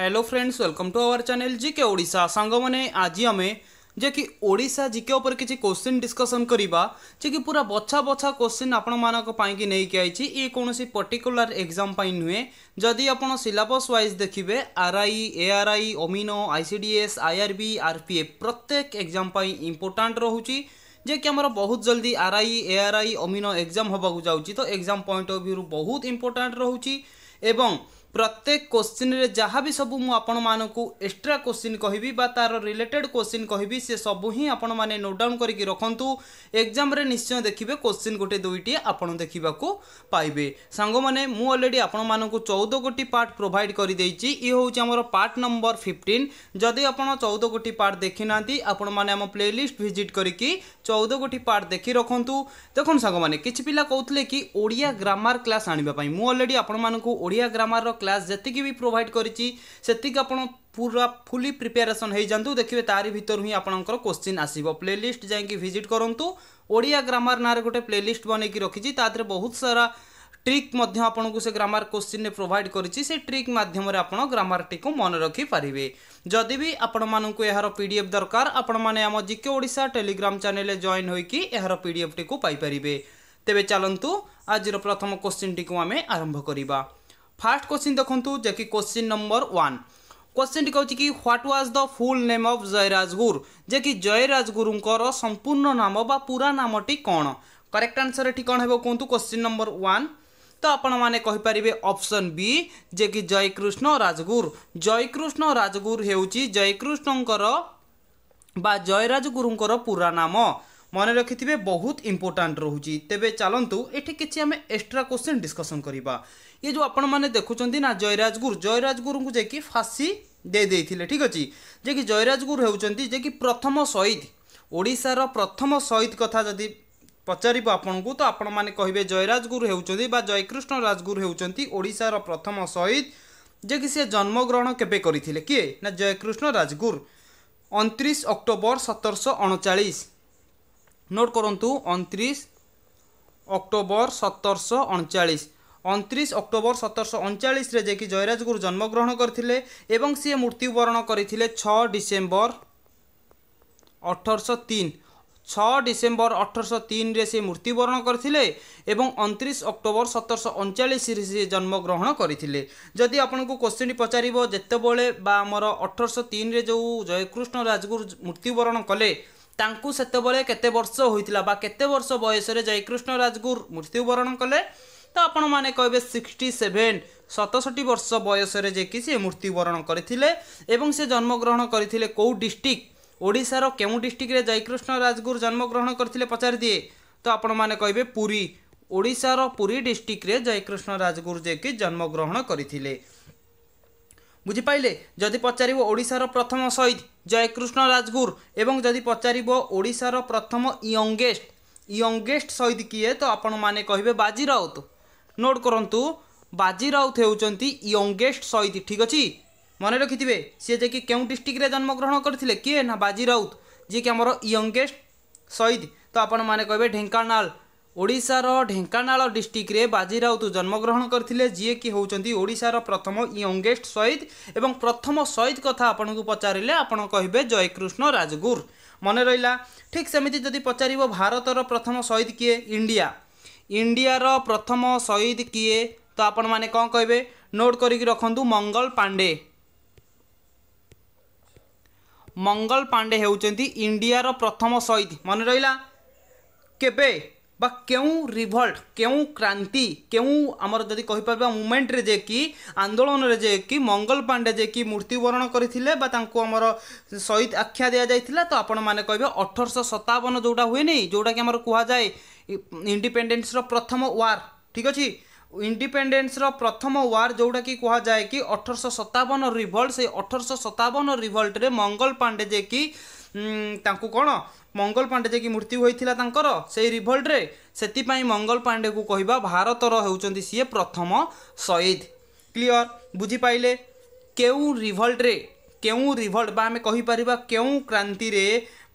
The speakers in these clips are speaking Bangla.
hello friends welcome to our channel GK Odia सांग मैंने आज आम जे कि जीके उपर किसी क्वेश्चन डिस्कसन करवा जे कि पूरा बछा बछा क्वेश्चन आपण मानी नहीं आई ये कौन पर्टिकुलर एक्जाम नुहे जदि आप सिलबस वाइज देखिए R I A R I ओमिनो I C D S I R B R P A प्रत्येक एग्जाम इम्पोर्टाट रोचे जे कि बहुत जल्दी R I A R I ओमिनो एग्जाम होगा जाऊँगी तो एक्जाम पॉइंट अफ भ्यू बहुत इम्पोर्टाट रोचे প্রত্যেক কোশ্চিন্রে যা বি সবু মু আপনার এক্সট্রা কোশ্চিন কহবি বা তার রিলেটেড কোশ্চিন কহবি সে সবু হি আপন মানে নোট ডাউন করি রখন্তু এক্সামে নিশ্চয় দেখবে কোশ্চিন গোটে দুইটি আপনার দেখা পাইবে সাঙ্গ মানে মু অলরেডি আপনার চৌদ গোটি পার্ট প্রোভাইড করে দিয়েছি ই হচ্ছে আমার পার্ট নম্বর ফিফটিন যদি আপনার চৌদ গোটি পার্ট দেখি না আপন মানে আমার প্লে লিষ্ট ভিজিট করি চৌদ গোটি পার্ট দেখি রখন্তু দেখুন সাঙ্গ মানে কিছু পিলা কৌলে কি ওড়িয়া গ্রামার ক্লাস আনবা মু অলরেডি আপনার ওড়িয়া গ্রামার କ୍ଲାସ୍ ଯେତିକି ବି ପ୍ରୋଭାଇଡ଼ କରିଛି ସେତିକି ଆପଣ ପୁରା ଫୁଲି ପ୍ରିପାରେସନ୍ ହେଇଯାଆନ୍ତୁ ଦେଖିବେ ତାରି ଭିତରୁ ହିଁ ଆପଣଙ୍କର କୋଶ୍ଚିନ୍ ଆସିବ ପ୍ଲେଲିଷ୍ଟ ଯାଇକି ଭିଜିଟ୍ କରନ୍ତୁ ଓଡ଼ିଆ ଗ୍ରାମାର ନାଁରେ ଗୋଟେ ପ୍ଲେଲିଷ୍ଟ ବନେଇକି ରଖିଛି ତା ଦେହରେ ବହୁତ ସାରା ଟ୍ରିକ୍ ମଧ୍ୟ ଆପଣଙ୍କୁ ସେ ଗ୍ରାମାର କୋଶ୍ଚିନ୍ରେ ପ୍ରୋଭାଇଡ଼ କରିଛି ସେ ଟ୍ରିକ୍ ମାଧ୍ୟମରେ ଆପଣ ଗ୍ରାମାରଟିକୁ ମନେ ରଖିପାରିବେ ଯଦି ବି ଆପଣମାନଙ୍କୁ ଏହାର ପି ଡି ଏଫ୍ ଦରକାର ଆପଣମାନେ ଆମ ଜିକେ ଓଡ଼ିଶା ଟେଲିଗ୍ରାମ ଚ୍ୟାନେଲରେ ଜଏନ୍ ହୋଇକି ଏହାର ପି ଡି ଏଫ୍ଟିକୁ ପାଇପାରିବେ ତେବେ ଚାଲନ୍ତୁ ଆଜିର ପ୍ରଥମ କୋଶ୍ଚିନ୍ଟିକୁ ଆମେ ଆରମ୍ଭ କରିବା फास्ट क्वि देखु कि नम्बर वान् क्वेसन कि हुन्छ what was the full name of Jayi Rajguru जेक जयराजगु सम्पूर्ण नाम बा पुरा नामटी कन् करेक्ट आन्सर कन्टु किन नम्बर वान् त आपारे अप्सन वि जे कि जयकृष्ण राजुर जयकृष्ण राजुर हेर्छ जयकृष्णको बा जयराजगु पूरा नाम ମନେ ରଖିଥିବେ ବହୁତ ଇମ୍ପୋର୍ଟାଣ୍ଟ ରହୁଛି ତେବେ ଚାଲନ୍ତୁ ଏଠି କିଛି ଆମେ ଏକ୍ସଟ୍ରା କ୍ୱେଶ୍ଚିନ୍ ଡିସ୍କସନ୍ କରିବା ଇଏ ଯେଉଁ ଆପଣମାନେ ଦେଖୁଛନ୍ତି ନା ଜୟରାଜଗୁରୁ ଜୟରାଜଗୁରୁଙ୍କୁ ଯାଇକି ଫାଶୀ ଦେଇଦେଇଥିଲେ ଠିକ୍ ଅଛି ଯେ କି ଜୟରାଜଗୁରୁ ହେଉଛନ୍ତି ଯେ କି ପ୍ରଥମ ଶହୀଦ ଓଡ଼ିଶାର ପ୍ରଥମ ଶହୀଦ କଥା ଯଦି ପଚାରିବ ଆପଣଙ୍କୁ ତ ଆପଣମାନେ କହିବେ ଜୟରାଜଗୁରୁ ହେଉଛନ୍ତି ବା ଜୟକୃଷ୍ଣ ରାଜଗୁରୁ ହେଉଛନ୍ତି ଓଡ଼ିଶାର ପ୍ରଥମ ଶହୀଦ ଯେ କି ସେ ଜନ୍ମଗ୍ରହଣ କେବେ କରିଥିଲେ କିଏ ନା ଜୟକୃଷ୍ଣ ରାଜଗୁରୁ ଅଣତିରିଶ ଅକ୍ଟୋବର ସତରଶହ ଅଣଚାଳିଶ ନୋଟ୍ କରନ୍ତୁ ଅଣତିରିଶ ଅକ୍ଟୋବର ସତରଶହ ଅଣଚାଳିଶ ଅଣତିରିଶ ଅକ୍ଟୋବର ସତରଶହ ଅଣଚାଳିଶରେ ଯିଏକି ଜୟରାଜଗୁରୁ ଜନ୍ମଗ୍ରହଣ କରିଥିଲେ ଏବଂ ସିଏ ମୃତ୍ୟୁବରଣ କରିଥିଲେ ଛଅ ଡିସେମ୍ବର ଅଠରଶହ ତିନି ଛଅ ଡିସେମ୍ବର ଅଠରଶହ ତିନିରେ ସେ ମୃତ୍ୟୁବରଣ କରିଥିଲେ ଏବଂ ଅଣତିରିଶ ଅକ୍ଟୋବର ସତରଶହ ଅଣଚାଳିଶରେ ସେ ଜନ୍ମଗ୍ରହଣ କରିଥିଲେ ଯଦି ଆପଣଙ୍କୁ କ୍ୱେଶ୍ଚିନ୍ ପଚାରିବ ଯେତେବେଳେ ବା ଆମର ଅଠରଶହ ତିନିରେ ଯେଉଁ ଜୟକୃଷ୍ଣ ରାଜଗୁରୁ ମୃତ୍ୟୁବରଣ କଲେ ତାଙ୍କୁ ସେତେବେଳେ କେତେ ବର୍ଷ ହୋଇଥିଲା ବା କେତେ ବର୍ଷ ବୟସରେ ଜୟକୃଷ୍ଣ ରାଜଗୁରୁ ମୃତ୍ୟୁବରଣ କଲେ ତ ଆପଣମାନେ କହିବେ ସିକ୍ସଟି ସେଭେନ୍ ସତଷଠି ବର୍ଷ ବୟସରେ ଯାଇକି ସେ ମୃତ୍ୟୁବରଣ କରିଥିଲେ ଏବଂ ସେ ଜନ୍ମଗ୍ରହଣ କରିଥିଲେ କେଉଁ ଡିଷ୍ଟ୍ରିକ୍ଟ ଓଡ଼ିଶାର କେଉଁ ଡିଷ୍ଟ୍ରିକ୍ଟରେ ଜୟକୃଷ୍ଣ ରାଜଗୁରୁ ଜନ୍ମଗ୍ରହଣ କରିଥିଲେ ପଚାରିଦିଏ ତ ଆପଣମାନେ କହିବେ ପୁରୀ ଓଡ଼ିଶାର ପୁରୀ ଡିଷ୍ଟ୍ରିକ୍ଟରେ ଜୟକୃଷ୍ଣ ରାଜଗୁରୁ ଯାଇକି ଜନ୍ମଗ୍ରହଣ କରିଥିଲେ বুঝিপাইলে যদি পচারিব ওড়িশার প্রথম শহীদ জয়কৃষ্ণ রাজগুর এবং যদি পচারিব ওড়িশার প্রথম ইয়ঙ্গেস্ট ইয়ঙ্গেস্ট শহীদ কিয়ে তো আপনার কহবে বাজি রাউত নোট করতু বাজি রাউত হচ্ছেন ইয়ঙ্গেস্ট শহীদ ঠিক আছে মনে রাখিবে সি যে কি কেউ ডিস্ট্রিক্টে জন্মগ্রহণ করে কি না বাজি রাউত যে কি আমার ইয়ঙ্গেস্ট শহীদ তো আপনার কহবে ঢেঙ্কানাল ଓଡ଼ିଶାର ଢେଙ୍କାନାଳ ଡିଷ୍ଟ୍ରିକ୍ଟରେ ବାଜି ରାଉତ ଜନ୍ମଗ୍ରହଣ କରିଥିଲେ ଯିଏକି ହେଉଛନ୍ତି ଓଡ଼ିଶାର ପ୍ରଥମ ୟଙ୍ଗେଷ୍ଟ ସହିଦ ଏବଂ ପ୍ରଥମ ସହିଦ କଥା ଆପଣଙ୍କୁ ପଚାରିଲେ ଆପଣ କହିବେ ଜୟକୃଷ୍ଣ ରାଜଗୁର ମନେ ରହିଲା ଠିକ୍ ସେମିତି ଯଦି ପଚାରିବ ଭାରତର ପ୍ରଥମ ସହିଦ କିଏ ଇଣ୍ଡିଆ ଇଣ୍ଡିଆର ପ୍ରଥମ ସହିଦ କିଏ ତ ଆପଣମାନେ କ'ଣ କହିବେ ନୋଟ୍ କରିକି ରଖନ୍ତୁ ମଙ୍ଗଲ ପାଣ୍ଡେ ମଙ୍ଗଲ ପାଣ୍ଡେ ହେଉଛନ୍ତି ଇଣ୍ଡିଆର ପ୍ରଥମ ସହିଦ ମନେ ରହିଲା କେବେ ଉଣେଇଶହ বা কেউ রিভল্ট কেউ ক্রান্তি কেউ আমার যদি কহিপার মুভমেন্টরে যাকি আন্দোলনরে কি মঙ্গল পাণ্ডে যে যাকি মৃত্যুবরণ করে বা তাঁকু আমার শহীদ আখ্যা দিয়া যাই তো আপন মানে কহবে অঠরশ সতাবন যেটা হুয়ে যেটা কি আমার যায় ইন্ডিপেন্ডেন্সর প্রথম ওয়ার ঠিক আছে ইন্ডিপেন্ডেন্সর প্রথম ওয়ার কি যেটাকি যায় কি অঠরশ সতাবন রিভল্ট সেই অঠরশ সতাবন রিভল্টরে মঙ্গল পাণ্ডে যে কি তাঁকু কোণ ମଙ୍ଗଲ ପାଣ୍ଡେ ଯେ କି ମୃତ୍ୟୁ ହୋଇଥିଲା ତାଙ୍କର ସେଇ ରିଭଲ୍ଟରେ ସେଥିପାଇଁ ମଙ୍ଗଲ ପାଣ୍ଡେକୁ କହିବା ଭାରତର ହେଉଛନ୍ତି ସିଏ ପ୍ରଥମ ସହିଦ କ୍ଲିଅର୍ ବୁଝିପାରିଲେ କେଉଁ ରିଭଲ୍ଟରେ କେଉଁ ରିଭଲ୍ଟ ବା ଆମେ କହିପାରିବା କେଉଁ କ୍ରାନ୍ତିରେ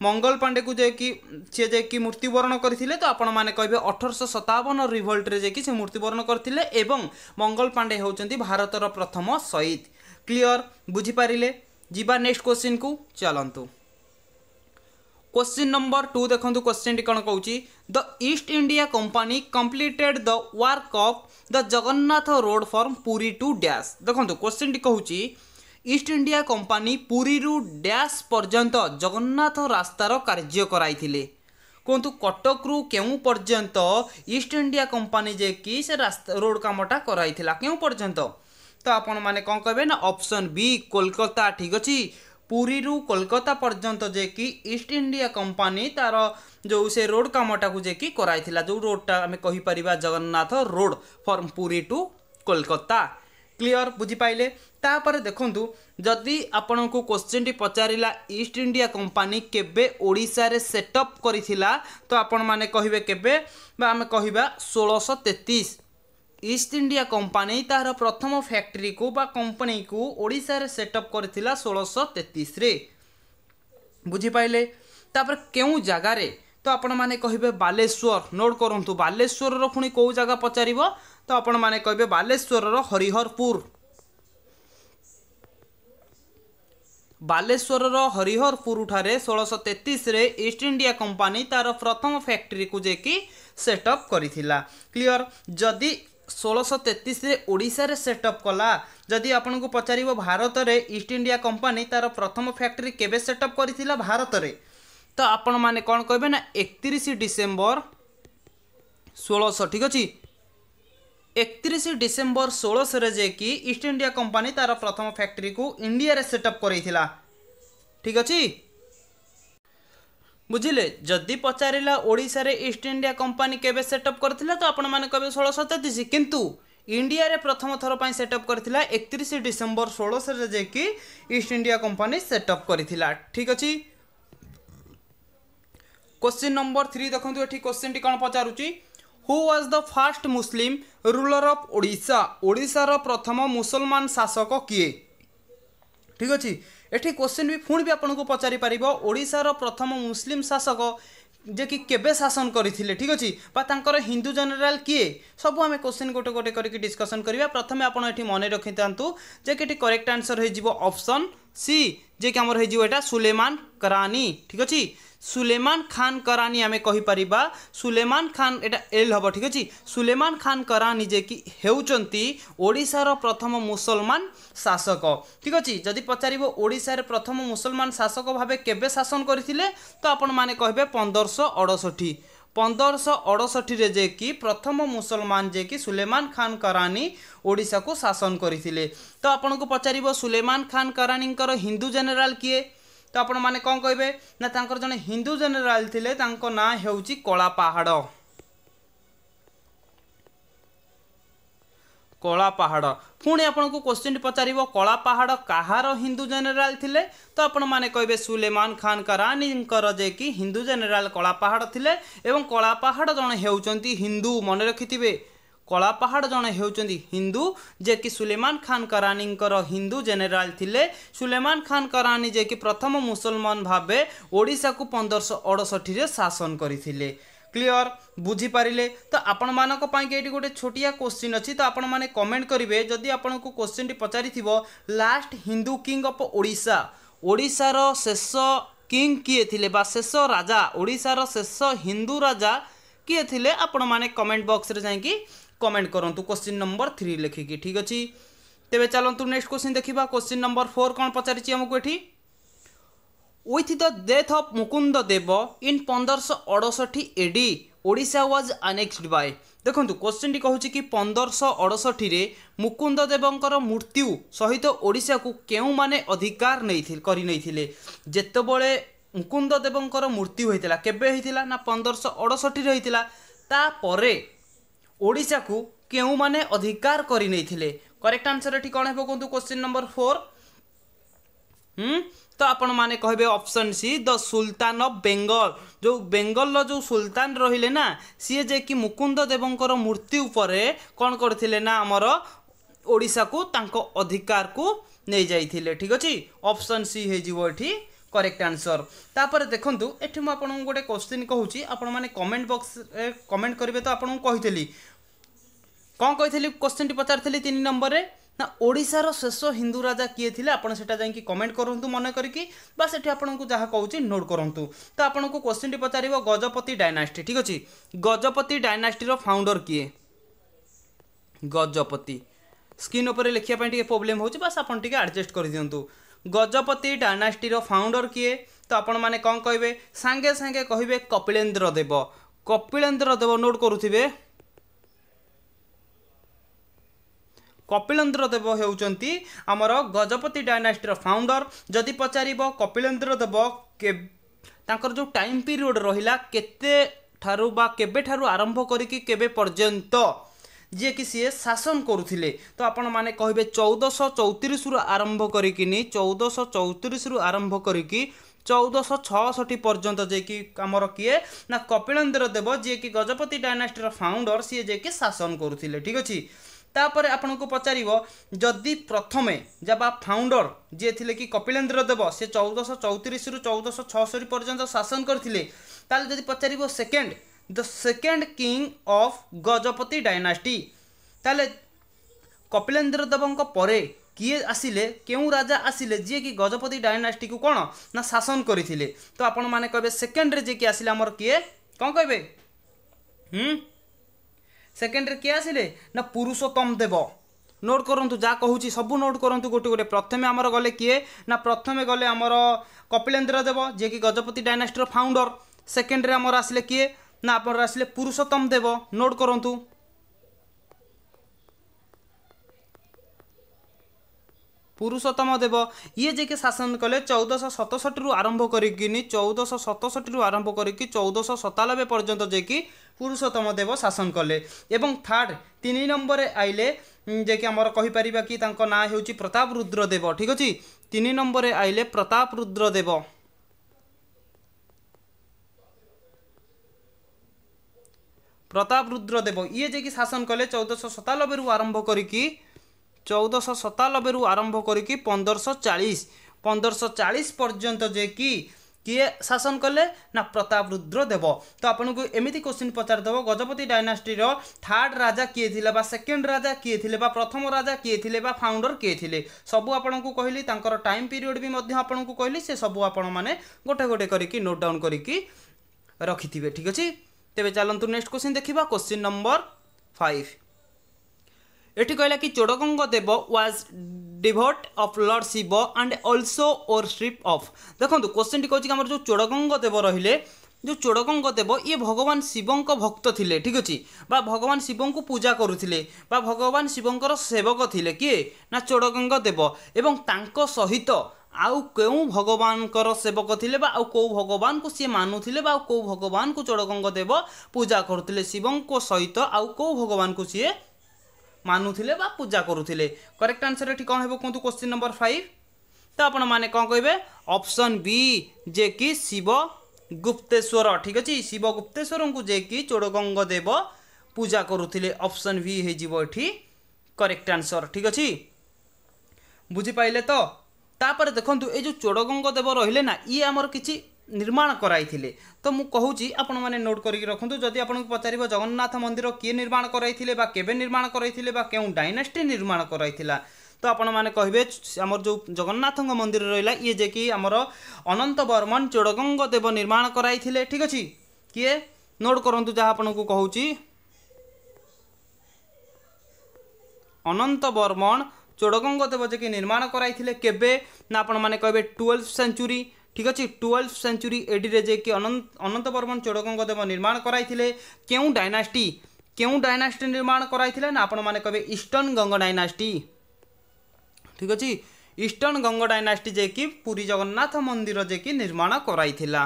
ମଙ୍ଗଲ ପାଣ୍ଡେକୁ ଯାଇକି ସିଏ ଯାଇକି ମୃତ୍ୟୁବରଣ କରିଥିଲେ ତ ଆପଣମାନେ କହିବେ ଅଠରଶହ ସତାବନ ରିଭଲ୍ଟରେ ଯାଇକି ସେ ମୃତ୍ୟୁବରଣ କରିଥିଲେ ଏବଂ ମଙ୍ଗଲ ପାଣ୍ଡେ ହେଉଛନ୍ତି ଭାରତର ପ୍ରଥମ ସହିଦ କ୍ଲିଅର୍ ବୁଝିପାରିଲେ ଯିବା ନେକ୍ସଟ କୋଶ୍ଚିନ୍କୁ ଚାଲନ୍ତୁ क्वेश्चन नंबर टू देखो क्वेश्चन टी कौन कौन the East India Company completed the work of the Jagannath road from Puri to dash देखो क्वेश्चन टी कौन ईस्ट इंडिया कंपानी पुरी रु डैश पर्यंत जगन्नाथ रास्तार कार्य कराई कहतु कटक रु के ଇଷ୍ଟ ईस्ट इंडिया कंपानी जे कि रोड କାମଟା कराई के ପର୍ଯ୍ୟନ୍ତ ତ ଆପଣମାନେ କ'ଣ କହିବେ ନା ଅପସନ୍ ବି କୋଲକାତା ଠିକ୍ ଅଛି ପୁରୀରୁ କୋଲକାତା ପର୍ଯ୍ୟନ୍ତ ଯେ କି ଇଷ୍ଟ ଇଣ୍ଡିଆ କମ୍ପାନୀ ତା'ର ଯେଉଁ ସେ ରୋଡ଼ କାମଟାକୁ ଯେ କି କରାଇଥିଲା ଯେଉଁ ରୋଡ଼ଟା ଆମେ କହିପାରିବା Jagannath road from Puri to Kolkata clear ବୁଝିପାରିଲେ ତାପରେ ଦେଖନ୍ତୁ ଯଦି ଆପଣଙ୍କୁ କୋଶ୍ଚିନ୍ଟି ପଚାରିଲା ଇଷ୍ଟ ଇଣ୍ଡିଆ କମ୍ପାନୀ କେବେ ଓଡ଼ିଶାରେ ସେଟଅପ୍ କରିଥିଲା ତ ଆପଣମାନେ କହିବେ କେବେ ବା ଆମେ କହିବା ଷୋଳଶହ ତେତିଶ ଇଷ୍ଟ ଇଣ୍ଡିଆ କମ୍ପାନୀ ତାହାର ପ୍ରଥମ ଫ୍ୟାକ୍ଟ୍ରିକୁ ବା କମ୍ପାନୀକୁ ଓଡ଼ିଶାରେ ସେଟଅପ୍ କରିଥିଲା ଷୋଳଶହ ତେତିଶରେ ବୁଝିପାରିଲେ ତାପରେ କେଉଁ ଜାଗାରେ ତ ଆପଣମାନେ କହିବେ ବାଲେଶ୍ୱର ନୋଟ୍ କରନ୍ତୁ ବାଲେଶ୍ୱରର ପୁଣି କେଉଁ ଜାଗା ପଚାରିବ ତ ଆପଣମାନେ କହିବେ ବାଲେଶ୍ୱରର ହରିହରପୁର ବାଲେଶ୍ୱରର ହରିହରପୁରଠାରେ ଷୋଳଶହ ତେତିଶରେ ଇଷ୍ଟ ଇଣ୍ଡିଆ କମ୍ପାନୀ ତା'ର ପ୍ରଥମ ଫ୍ୟାକ୍ଟ୍ରିକୁ ଯାଇକି ସେଟଅପ୍ କରିଥିଲା କ୍ଲିଅର୍ ଯଦି ষোলশହ ତେତିଶରେ ଓଡ଼ିଶାରେ ସେଟଅପ୍ କଲା ଯଦି ଆପଣଙ୍କୁ ପଚାରିବ ଭାରତରେ ଇଷ୍ଟ ଇଣ୍ଡିଆ କମ୍ପାନୀ ତା'ର ପ୍ରଥମ ଫ୍ୟାକ୍ଟ୍ରି କେବେ ସେଟଅପ୍ କରିଥିଲା ଭାରତରେ ତ ଆପଣମାନେ କ'ଣ କହିବେ ନା ଏକତିରିଶ ଡିସେମ୍ବର ଷୋଳଶହ ଠିକ୍ ଅଛି ଏକତିରିଶ ଡିସେମ୍ବର ଷୋଳଶହରେ ଯାଇକି ଇଷ୍ଟ ଇଣ୍ଡିଆ କମ୍ପାନୀ ତା'ର ପ୍ରଥମ ଫ୍ୟାକ୍ଟ୍ରିକୁ ଇଣ୍ଡିଆରେ ସେଟଅପ୍ କରେଇଥିଲା ଠିକ୍ ଅଛି বুঝলে যদি পচারা ওড়শার ইষ্ট ইন্ডিয়া কোম্পানি কেবে সেটঅপ করে তো আপনার কেবে ষোলশ তেত্রিশ কিন্তু ইন্ডিয়ার প্রথম থর সেটঅপ করে একত্রিশ ডিসেম্বর ষোলশে যাই ইষ্ট ইন্ডিয়া কোম্পানি সেটঅপ করে ঠিক আছে কোশ্চিন নম্বর থ্রি দেখুন এটি কোশ্চিনটি কোণ পচারুচি who was the first Muslim ruler of Odisha ওড়শার প্রথম মুসলমান শাসক কিয়ে ঠিক আছে ଏଠି କୋଶ୍ଚିନ୍ ବି ପୁଣି ବି ଆପଣଙ୍କୁ ପଚାରିପାରିବ ଓଡ଼ିଶାର ପ୍ରଥମ ମୁସଲିମ୍ ଶାସକ ଯେ କି କେବେ ଶାସନ କରିଥିଲେ ଠିକ୍ ଅଛି ବା ତାଙ୍କର ହିନ୍ଦୁ ଜେନେରାଲ୍ କିଏ ସବୁ ଆମେ କୋଶ୍ଚିନ୍ ଗୋଟେ ଗୋଟେ କରିକି ଡିସ୍କସନ୍ କରିବା ପ୍ରଥମେ ଆପଣ ଏଠି ମନେ ରଖିଥାନ୍ତୁ ଯେ କି ଏଠି କରେକ୍ଟ ଆନ୍ସର୍ ହେଇଯିବ ଅପସନ୍ ସି ଯେ କି ଆମର ହେଇଯିବ ଏଇଟା ସୁଲେମାନ କରାନି ଠିକ୍ ଅଛି সুলেমান খান କରାনি আমি କହିପାରିବା ସୁଲେମାନ ଖାନ ଏଇଟା ଏଲ୍ ହେବ ଠିକ୍ ଅଛି ସୁଲେମାନ ଖାନ କରାନି ଯେ କି ହେଉଛନ୍ତି ଓଡ଼ିଶାର ପ୍ରଥମ ମୁସଲମାନ ଶାସକ ଠିକ୍ ଅଛି ଯଦି ପଚାରିବ ଓଡ଼ିଶାରେ ପ୍ରଥମ ମୁସଲମାନ ଶାସକ ଭାବେ କେବେ ଶାସନ କରିଥିଲେ ତ ଆପଣମାନେ କହିବେ ପନ୍ଦରଶହ ଅଡ଼ଷଠି ପନ୍ଦରଶହ ଅଡ଼ଷଠିରେ ଯେ କି ପ୍ରଥମ ମୁସଲମାନ ଯେ କି ସୁଲେମାନ ଖାନ କରାନି ଓଡ଼ିଶାକୁ ଶାସନ କରିଥିଲେ ତ ଆପଣଙ୍କୁ ପଚାରିବ ସୁଲେମାନ ଖାନ କରାନିଙ୍କର ହିନ୍ଦୁ ଜେନେରାଲ କିଏ ତ ଆପଣମାନେ କ'ଣ କହିବେ ନା ତାଙ୍କର ଜଣେ ହିନ୍ଦୁ ଜେନେରାଲ ଥିଲେ ତାଙ୍କ ନାଁ ହେଉଛି କଳାପାହାଡ଼ କଳାପାହାଡ଼ ପୁଣି ଆପଣଙ୍କୁ କ୍ୱଶ୍ଚିନ୍ଟି ପଚାରିବ କଳାପାହାଡ଼ କାହାର ହିନ୍ଦୁ ଜେନେରାଲ ଥିଲେ ତ ଆପଣମାନେ କହିବେ ସୁଲେମାନ ଖାନ କରାନୀଙ୍କର ଯେ କି ହିନ୍ଦୁ ଜେନେରାଲ କଳାପାହାଡ଼ ଥିଲେ ଏବଂ କଳାପାହାଡ଼ ଜଣେ ହେଉଛନ୍ତି ହିନ୍ଦୁ ମନେ ରଖିଥିବେ କଳାପାହାଡ଼ ଜଣେ ହେଉଛନ୍ତି ହିନ୍ଦୁ ଯେ କି ସୁଲେମାନ ଖାନ କରାନୀଙ୍କର ହିନ୍ଦୁ ଜେନେରାଲ ଥିଲେ ସୁଲେମାନ ଖାନ କରାନୀ ଯେ କି ପ୍ରଥମ ମୁସଲମାନ ଭାବେ ଓଡ଼ିଶାକୁ ପନ୍ଦରଶହ ଅଡ଼ଷଠିରେ ଶାସନ କରିଥିଲେ କ୍ଲିଅର ବୁଝିପାରିଲେ ତ ଆପଣମାନଙ୍କ ପାଇଁକି ଏଇଠି ଗୋଟେ ଛୋଟିଆ କୋଶ୍ଚିନ୍ ଅଛି ତ ଆପଣମାନେ କମେଣ୍ଟ କରିବେ ଯଦି ଆପଣଙ୍କୁ କୋଶ୍ଚିନ୍ଟି ପଚାରିଥିବ last Hindu king of Odisha ଓଡ଼ିଶାର ଶେଷ କିଙ୍ଗ କିଏ ଥିଲେ ବା ଶେଷ ରାଜା ଓଡ଼ିଶାର ଶେଷ ହିନ୍ଦୁ ରାଜା କିଏ ଥିଲେ ଆପଣମାନେ କମେଣ୍ଟ ବକ୍ସରେ ଯାଇକି କମେଣ୍ଟ କରନ୍ତୁ କୋଶ୍ଚିନ୍ ନମ୍ବର ଥ୍ରୀ ଲେଖିକି ଠିକ୍ ଅଛି ତେବେ ଚାଲନ୍ତୁ ନେକ୍ସଟ କୋଶ୍ଚିନ୍ ଦେଖିବା କୋଶ୍ଚିନ୍ ନମ୍ବର ଫୋର୍ କ'ଣ ପଚାରିଛି ଆମକୁ ଏଠି with the death of Mukunda Dev in ପନ୍ଦରଶହ ଅଡ଼ଷଠି ଏଡ଼ି ଓଡ଼ିଶା ୱାଜ୍ ଆନେକ୍ସଡ୍ ବାଏ ଦେଖନ୍ତୁ କୋଶ୍ଚିନ୍ଟି କହୁଛି କି ପନ୍ଦରଶହ ଅଡ଼ଷଠିରେ ମୁକୁନ୍ଦ ଦେବଙ୍କର ମୃତ୍ୟୁ ସହିତ ଓଡ଼ିଶାକୁ କେଉଁମାନେ ଅଧିକାର ନେଇଥିଲେ କରିନେଇଥିଲେ ଯେତେବେଳେ ମୁକୁନ୍ଦ ଦେବଙ୍କର ମୃତ୍ୟୁ ହୋଇଥିଲା କେବେ ହୋଇଥିଲା ନା ପନ୍ଦରଶହ ଅଡ଼ଷଠିରେ ହୋଇଥିଲା ତାପରେ ଓଡ଼ିଶାକୁ କେଉଁମାନେ ଅଧିକାର କରିନେଇଥିଲେ କରେକ୍ଟ ଆନ୍ସର ଏଠି କ'ଣ ହେବ କୁହନ୍ତୁ କୋଶ୍ଚିନ୍ ନମ୍ବର ଫୋର୍ ତ ଆପଣମାନେ କହିବେ option C the sultan of Bengal ଯେଉଁ ବେଙ୍ଗଲର ଯେଉଁ ସୁଲତାନ ରହିଲେ ନା ସିଏ ଯେ କି ମୁକୁନ୍ଦ ଦେବଙ୍କର ମୂର୍ତ୍ତି ଉପରେ କ'ଣ କରିଥିଲେ ନା ଆମର ଓଡ଼ିଶାକୁ ତାଙ୍କ ଅଧିକାରକୁ ନେଇଯାଇଥିଲେ ଠିକ୍ ଅଛି ଅପସନ୍ ସି ହେଇଯିବ ଏଠି କରେକ୍ଟ ଆନ୍ସର ତାପରେ ଦେଖନ୍ତୁ ଏଠି ମୁଁ ଆପଣଙ୍କୁ ଗୋଟେ କୋଶ୍ଚିନ୍ କହୁଛି ଆପଣମାନେ କମେଣ୍ଟ ବକ୍ସରେ କମେଣ୍ଟ କରିବେ ତ ଆପଣଙ୍କୁ କହିଥିଲି କ'ଣ କହିଥିଲି କୋଶ୍ଚିନ୍ଟି ପଚାରିଥିଲି ତିନି ନମ୍ବରରେ ନା ଓଡ଼ିଶାର ଶେଷ ହିନ୍ଦୁ ରାଜା କିଏ ଥିଲେ ଆପଣ ସେଟା ଯାଇକି କମେଣ୍ଟ କରନ୍ତୁ ମନେ କରିକି ବା ସେଠି ଆପଣଙ୍କୁ ଯାହା କହୁଛି ନୋଟ୍ କରନ୍ତୁ ତ ଆପଣଙ୍କୁ କୋଶ୍ଚିନ୍ଟି ପଚାରିବ ଗଜପତି ଡାଇନାଷ୍ଟି ଠିକ୍ ଅଛି ଗଜପତି ଡାଇନାଷ୍ଟିର ଫାଉଣ୍ଡର କିଏ ଗଜପତି ସ୍କିନ୍ ଉପରେ ଲେଖିବା ପାଇଁ ଟିକେ ପ୍ରୋବ୍ଲେମ୍ ହେଉଛି ବାସ୍ ଆପଣ ଟିକେ ଆଡ଼ଜଷ୍ଟ କରିଦିଅନ୍ତୁ ଗଜପତି ଡାଇନାଷ୍ଟିର ଫାଉଣ୍ଡର କିଏ ତ ଆପଣମାନେ କ'ଣ କହିବେ ସାଙ୍ଗେ ସାଙ୍ଗେ କହିବେ କପିଳେନ୍ଦ୍ର ଦେବ କପିଳେନ୍ଦ୍ର ଦେବ ନୋଟ୍ କରୁଥିବେ କପିଳେନ୍ଦ୍ର ଦେବ ହେଉଛନ୍ତି ଆମର ଗଜପତି ଡାଇନାଷ୍ଟିର ଫାଉଣ୍ଡର ଯଦି ପଚାରିବ କପିଳେନ୍ଦ୍ର ଦେବ ତାଙ୍କର ଯେଉଁ ଟାଇମ୍ ପିରିୟଡ଼ ରହିଲା କେତେଠାରୁ ବା କେବେଠାରୁ ଆରମ୍ଭ କରିକି କେବେ ପର୍ଯ୍ୟନ୍ତ ଯିଏକି ସିଏ ଶାସନ କରୁଥିଲେ ତ ଆପଣମାନେ କହିବେ ଚଉଦଶହ ଚଉତିରିଶରୁ ଆରମ୍ଭ କରିକିନି ଚଉଦଶହ ଚଉତିରିଶରୁ ଆରମ୍ଭ କରିକି ଚଉଦଶହ ଛଅଷଠି ପର୍ଯ୍ୟନ୍ତ ଯିଏକି ଆମର କିଏ ନା କପିଳେନ୍ଦ୍ର ଦେବ ଯିଏକି ଗଜପତି ଡାଇନାଷ୍ଟିର ଫାଉଣ୍ଡର ସିଏ ଯିଏକି ଶାସନ କରୁଥିଲେ ଠିକ୍ ଅଛି ତାପରେ ଆପଣଙ୍କୁ ପଚାରିବ ଯଦି ପ୍ରଥମେ ବା ଫାଉଣ୍ଡର ଯିଏ ଥିଲେ କି କପିଳେନ୍ଦ୍ର ଦେବ ସେ ଚଉଦଶହ ଚଉତିରିଶରୁ ଚଉଦଶହ ଛଅଶରି ପର୍ଯ୍ୟନ୍ତ ଶାସନ କରିଥିଲେ ତାହେଲେ ଯଦି ପଚାରିବ second the second king of Gajapati dynasty ତାହେଲେ କପିଳେନ୍ଦ୍ର ଦେବଙ୍କ ପରେ କିଏ ଆସିଲେ କେଉଁ ରାଜା ଆସିଲେ ଯିଏକି ଗଜପତି ଡାଇନାଷ୍ଟିକୁ କ'ଣ ନା ଶାସନ କରିଥିଲେ ତ ଆପଣମାନେ କହିବେ ସେକେଣ୍ଡରେ ଯିଏକି ଆସିଲେ ଆମର କିଏ କ'ଣ କହିବେ ହୁଁ সেকেন্ডরে কি আসলে না পুরুষোত্তম দেব নোট করতু যা কুচি সবু নোট করতু গোটে গোটে প্রথমে আমার গলে কিয়ে না প্রথমে গলে আমার কপিলেন্দ্র দেব যিয়েকি গজপতি ডাইনাস্টির ফাউন্ডর সেকেন্ডরে আমার আসলে কিয়ে না আপনার আসলে পুরুষোত্তম দেব নোট করতু ପୁରୁଷୋତ୍ତମ ଦେବ ଇଏ ଯିଏକି ଶାସନ କଲେ ଚଉଦଶହ ସତଷଠିରୁ ଆରମ୍ଭ କରିକିନି ଚଉଦଶହ ସତଷଠିରୁ ଆରମ୍ଭ କରିକି ଚଉଦଶହ ସତାନବେ ପର୍ଯ୍ୟନ୍ତ ଯିଏକି ପୁରୁଷୋତ୍ତମ ଦେବ ଶାସନ କଲେ ଏବଂ ଥାର୍ଡ଼ ତିନି ନମ୍ବରରେ ଆଇଲେ ଯିଏକି ଆମର କହିପାରିବା କି ତାଙ୍କ ନାଁ ହେଉଛି ପ୍ରତାପ ରୁଦ୍ରଦେବ ଠିକ୍ ଅଛି ତିନି ନମ୍ବରରେ ଆଇଲେ ପ୍ରତାପ ରୁଦ୍ରଦେବ ପ୍ରତାପ ରୁଦ୍ରଦେବ ଇଏ ଯିଏକି ଶାସନ କଲେ ଚଉଦଶହ ସତାନବେରୁ ଆରମ୍ଭ କରିକି ଚଉଦଶହ ସତାନବେରୁ ଆରମ୍ଭ କରିକି ପନ୍ଦରଶହ ଚାଳିଶ ପନ୍ଦରଶହ ଚାଳିଶ ପର୍ଯ୍ୟନ୍ତ ଯେ କି କିଏ ଶାସନ କଲେ ନା ପ୍ରତାପ ରୁଦ୍ର ଦେବ ତ ଆପଣଙ୍କୁ ଏମିତି କୋଶ୍ଚିନ୍ ପଚାରିଦେବ ଗଜପତି ଡାଇନାଷ୍ଟ୍ରିର ଥାର୍ଡ଼ ରାଜା କିଏ ଥିଲେ ବା ସେକେଣ୍ଡ ରାଜା କିଏ ଥିଲେ ବା ପ୍ରଥମ ରାଜା କିଏ ଥିଲେ ବା ଫାଉଣ୍ଡର କିଏ ଥିଲେ ସବୁ ଆପଣଙ୍କୁ କହିଲି ତାଙ୍କର ଟାଇମ୍ ପିରିୟଡ଼ ବି ମଧ୍ୟ ଆପଣଙ୍କୁ କହିଲି ସେ ସବୁ ଆପଣମାନେ ଗୋଟେ ଗୋଟେ କରିକି ନୋଟ୍ ଡାଉନ୍ କରିକି ରଖିଥିବେ ଠିକ୍ ଅଛି ତେବେ ଚାଲନ୍ତୁ ନେକ୍ସଟ କୋଶ୍ଚିନ୍ ଦେଖିବା କୋଶ୍ଚିନ୍ ନମ୍ବର ଫାଇଭ ଏଠି କହିଲା କି Chodaganga Deva was devout of Lord Shiva and also worship of ଦେଖନ୍ତୁ କ୍ୱେଶ୍ଚିନ୍ଟି କହୁଛି କି ଆମର ଯେଉଁ ଚୋଡ଼କଙ୍କ ଦେବ ରହିଲେ ଯେଉଁ ଚୋଡ଼କଙ୍କ ଦେବ ଇଏ ଭଗବାନ ଶିବଙ୍କ ଭକ୍ତ ଥିଲେ ଠିକ୍ ଅଛି ବା ଭଗବାନ ଶିବଙ୍କୁ ପୂଜା କରୁଥିଲେ ବା ଭଗବାନ ଶିବଙ୍କର ସେବକ ଥିଲେ କିଏ ନା ଚୋଡ଼କଙ୍କ ଦେବ ଏବଂ ତାଙ୍କ ସହିତ ଆଉ କେଉଁ ଭଗବାନଙ୍କର ସେବକ ଥିଲେ ବା ଆଉ କେଉଁ ଭଗବାନଙ୍କୁ ସିଏ ମାନୁଥିଲେ ବା ଆଉ କେଉଁ ଭଗବାନଙ୍କୁ ଚୋଡ଼କଙ୍କ ଦେବ ପୂଜା କରୁଥିଲେ ଶିବଙ୍କ ସହିତ ଆଉ କେଉଁ ଭଗବାନଙ୍କୁ ସିଏ মানুলে বা পূজা করুলে করেক্ট আনসর এটি কম হব কুহতু কোশ্চিন নম্বর ফাইভ তো আপন মানে কম কে অপশন বি যে কি শিব গুপ্তেশ্বর ঠিক আছে শিব গুপ্তেশ্বর যে কি চোড়গঙ্গ দেব পূজা করুলে অপশন ভি হয়ে যাব এটি করেক্ট আনসর ঠিক আছে বুঝিপাইলে তো তাপরে দেখুন এই যে চোড়গঙ্গ দেব রহলে না ই আমার কিছু ନିର୍ମାଣ କରାଇଥିଲେ ତ ମୁଁ କହୁଛି ଆପଣମାନେ ନୋଟ୍ କରିକି ରଖନ୍ତୁ ଯଦି ଆପଣଙ୍କୁ ପଚାରିବ ଜଗନ୍ନାଥ ମନ୍ଦିର କିଏ ନିର୍ମାଣ କରାଇଥିଲେ ବା କେବେ ନିର୍ମାଣ କରାଇଥିଲେ ବା କେଉଁ ଡାଇନାଷ୍ଟି ନିର୍ମାଣ କରାଇଥିଲା ତ ଆପଣମାନେ କହିବେ ଆମର ଯେଉଁ ଜଗନ୍ନାଥଙ୍କ ମନ୍ଦିର ରହିଲା ଇଏ ଯେ କି ଆମର ଅନନ୍ତ ବର୍ମନ ଚୋଡ଼ଗଙ୍ଗ ଦେବ ନିର୍ମାଣ କରାଇଥିଲେ ଠିକ୍ ଅଛି କିଏ ନୋଟ୍ କରନ୍ତୁ ଯାହା ଆପଣଙ୍କୁ କହୁଛି ଅନନ୍ତ ବର୍ମନ ଚୋଡ଼ଗଙ୍ଗ ଦେବ ଯେ କି ନିର୍ମାଣ କରାଇଥିଲେ କେବେ ନା ଆପଣମାନେ କହିବେ ଟୁଏଲ୍ଭ ସେଞ୍ଚୁରୀ ঠিক ଅଛି ଟୁଏଲ୍ଭ ସେଞ୍ଚୁରୀ ଏଡ଼ିରେ ଯେ କି ଅନନ୍ତ ବର୍ମନ ଚୋଡ଼କଙ୍କ ଦେବ ନିର୍ମାଣ କରାଇଥିଲେ କେଉଁ ଡାଇନାଷ୍ଟି କେଉଁ ଡାଇନାଷ୍ଟି ନିର୍ମାଣ କରାଇଥିଲେ ନା ଆପଣମାନେ କହିବେ ଇଷ୍ଟର୍ଣ୍ଣ ଗଙ୍ଗ ଡାଇନାଷ୍ଟି ଠିକ ଅଛି ଇଷ୍ଟର୍ଣ୍ଣ ଗଙ୍ଗ ଡାଇନାଷ୍ଟି ଯେ କି ପୁରୀ ଜଗନ୍ନାଥ ମନ୍ଦିର ଯେ କି ନିର୍ମାଣ କରାଇଥିଲା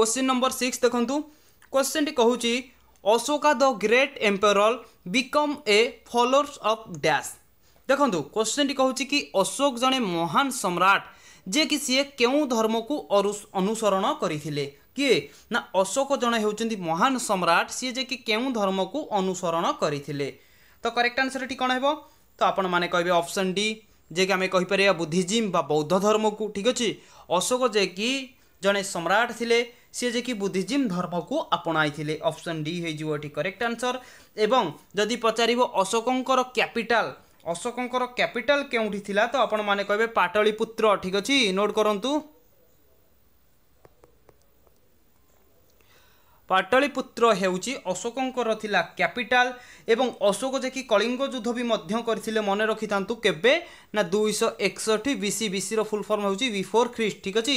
କୋଶ୍ଚିନ୍ ନମ୍ବର ସିକ୍ସ ଦେଖନ୍ତୁ କୋଶ୍ଚିନ୍ଟି କହୁଛି Ashoka the great emperor become a followers of ଡ୍ୟାସ୍ ଦେଖନ୍ତୁ କ୍ୱେଶ୍ଚିନ୍ଟି କହୁଛି କି ଅଶୋକ ଜଣେ ମହାନ ସମ୍ରାଟ ଯିଏକି ସିଏ କେଉଁ ଧର୍ମକୁ ଅନୁସରଣ କରିଥିଲେ କିଏ ନା ଅଶୋକ ଜଣେ ହେଉଛନ୍ତି ମହାନ ସମ୍ରାଟ ସିଏ ଯେ କି କେଉଁ ଧର୍ମକୁ ଅନୁସରଣ କରିଥିଲେ ତ କରେକ୍ଟ ଆନ୍ସର୍ ଏଠି କ'ଣ ହେବ ତ ଆପଣମାନେ କହିବେ ଅପସନ୍ ଡି ଯିଏକି ଆମେ କହିପାରିବା ବୁଦ୍ଧିଜିମ୍ ବା ବୌଦ୍ଧ ଧର୍ମକୁ ଠିକ୍ ଅଛି ଅଶୋକ ଯେ କି ଜଣେ ସମ୍ରାଟ ଥିଲେ ସିଏ ଯେ କି ବୁଦ୍ଧିଜିମ୍ ଧର୍ମକୁ ଆପଣାଇଥିଲେ ଅପସନ୍ ଡି ହୋଇଯିବ ଏଠି କରେକ୍ଟ ଆନ୍ସର୍ ଏବଂ ଯଦି ପଚାରିବ ଅଶୋକଙ୍କର କ୍ୟାପିଟାଲ୍ ଅଶୋକଙ୍କର କ୍ୟାପିଟାଲ କେଉଁଠି ଥିଲା ତ ଆପଣମାନେ କହିବେ ପାଟଳିପୁତ୍ର ଠିକ୍ ଅଛି ନୋଟ୍ କରନ୍ତୁ ପାଟଳିପୁତ୍ର ହେଉଛି ଅଶୋକଙ୍କର ଥିଲା କ୍ୟାପିଟାଲ ଏବଂ ଅଶୋକ ଯେ କି କଳିଙ୍ଗ ଯୁଦ୍ଧ ବି ମଧ୍ୟ କରିଥିଲେ ମନେ ରଖିଥାନ୍ତୁ କେବେ ନା ଦୁଇଶହ ଏକଷଠି ବିସି ବିସିର ଫୁଲ୍ ଫର୍ମ ହେଉଛି ବିଫୋର୍ ଖ୍ରୀଷ୍ଟ ଠିକ୍ ଅଛି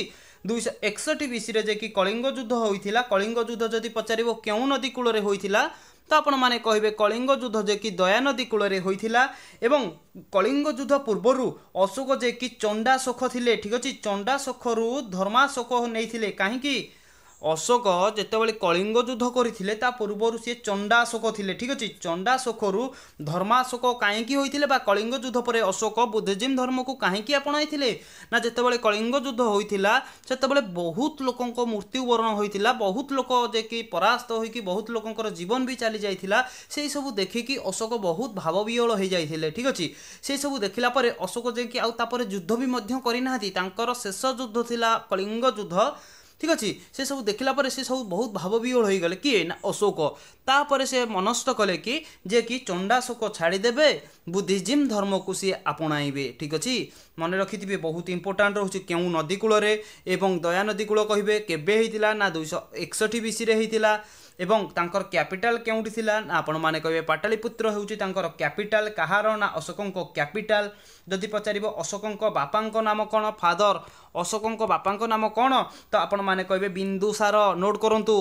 ଦୁଇଶହ ଏକଷଠି ବିସିରେ ଯେ କି କଳିଙ୍ଗ ଯୁଦ୍ଧ ହୋଇଥିଲା କଳିଙ୍ଗ ଯୁଦ୍ଧ ଯଦି ପଚାରିବ କେଉଁ ନଦୀ କୂଳରେ ହୋଇଥିଲା ତ ଆପଣମାନେ କହିବେ କଳିଙ୍ଗ ଯୁଦ୍ଧ ଯେ କି ଦୟାନଦୀ କୂଳରେ ହୋଇଥିଲା ଏବଂ କଳିଙ୍ଗ ଯୁଦ୍ଧ ପୂର୍ବରୁ ଅଶୋକ ଯେ କି ଚଣ୍ଡାଶୋକ ଥିଲେ ଠିକ୍ ଅଛି ଚଣ୍ଡାଶୋକରୁ ଧର୍ମାଶୋକ ନେଇଥିଲେ କାହିଁକି ଅଶୋକ ଯେତେବେଳେ କଳିଙ୍ଗ ଯୁଦ୍ଧ କରିଥିଲେ ତା ପୂର୍ବରୁ ସିଏ ଚଣ୍ଡାଶୋକ ଥିଲେ ଠିକ୍ ଅଛି ଚଣ୍ଡାଶୋକରୁ ଧର୍ମାଶୋକ କାହିଁକି ହୋଇଥିଲେ ବା କଳିଙ୍ଗ ଯୁଦ୍ଧ ପରେ ଅଶୋକ ବୁଦ୍ଧିଜିମ୍ ଧର୍ମକୁ କାହିଁକି ଆପଣାଇଥିଲେ ନା ଯେତେବେଳେ କଳିଙ୍ଗ ଯୁଦ୍ଧ ହୋଇଥିଲା ସେତେବେଳେ ବହୁତ ଲୋକଙ୍କ ମୃତ୍ୟୁବରଣ ହୋଇଥିଲା ବହୁତ ଲୋକ ଯେ କି ପରାସ୍ତ ହୋଇକି ବହୁତ ଲୋକଙ୍କର ଜୀବନ ବି ଚାଲି ଯାଇଥିଲା ସେହିସବୁ ଦେଖିକି ଅଶୋକ ବହୁତ ଭାବବିହଳ ହୋଇଯାଇଥିଲେ ଠିକ୍ ଅଛି ସେସବୁ ଦେଖିଲା ପରେ ଅଶୋକ ଯାଇକି ଆଉ ତାପରେ ଯୁଦ୍ଧ ବି ମଧ୍ୟ କରିନାହାନ୍ତି ତାଙ୍କର ଶେଷ ଯୁଦ୍ଧ ଥିଲା କଳିଙ୍ଗ ଯୁଦ୍ଧ ঠিক ଅଛି ସେସବୁ ଦେଖିଲା ପରେ ସେ ସବୁ ବହୁତ ଭାବବିହୋଳ ହୋଇଗଲେ କିଏ ନା ଅଶୋକ ତାପରେ ସେ ମନସ୍ଥ କଲେ କି ଯେ କି ଚଣ୍ଡାଶୋକ ଛାଡ଼ିଦେବେ ବୁଦ୍ଧିଜିମ୍ ଧର୍ମକୁ ସିଏ ଆପଣାଇବେ ଠିକ୍ ଅଛି ମନେ ରଖିଥିବେ ବହୁତ ଇମ୍ପୋର୍ଟାଣ୍ଟ ରହୁଛି କେଉଁ ନଦୀ କୂଳରେ ଏବଂ ଦୟା ନଦୀ କୂଳ କହିବେ କେବେ ହେଇଥିଲା ନା ଦୁଇଶହ ଏକଷଠି ବିସିରେ ହେଇଥିଲା ଏବଂ ତାଙ୍କର କ୍ୟାପିଟାଲ କେଉଁଠି ଥିଲା ନା ଆପଣମାନେ କହିବେ ପାଟଳିପୁତ୍ର ହେଉଛି ତାଙ୍କର କ୍ୟାପିଟାଲ କାହାର ନା ଅଶୋକଙ୍କ କ୍ୟାପିଟାଲ ଯଦି ପଚାରିବ ଅଶୋକଙ୍କ ବାପାଙ୍କ ନାମ କ'ଣ ଫାଦର ଅଶୋକଙ୍କ ବାପାଙ୍କ ନାମ କ'ଣ ତ ଆପଣମାନେ କହିବେ ବିନ୍ଦୁସାର ନୋଟ୍ କରନ୍ତୁ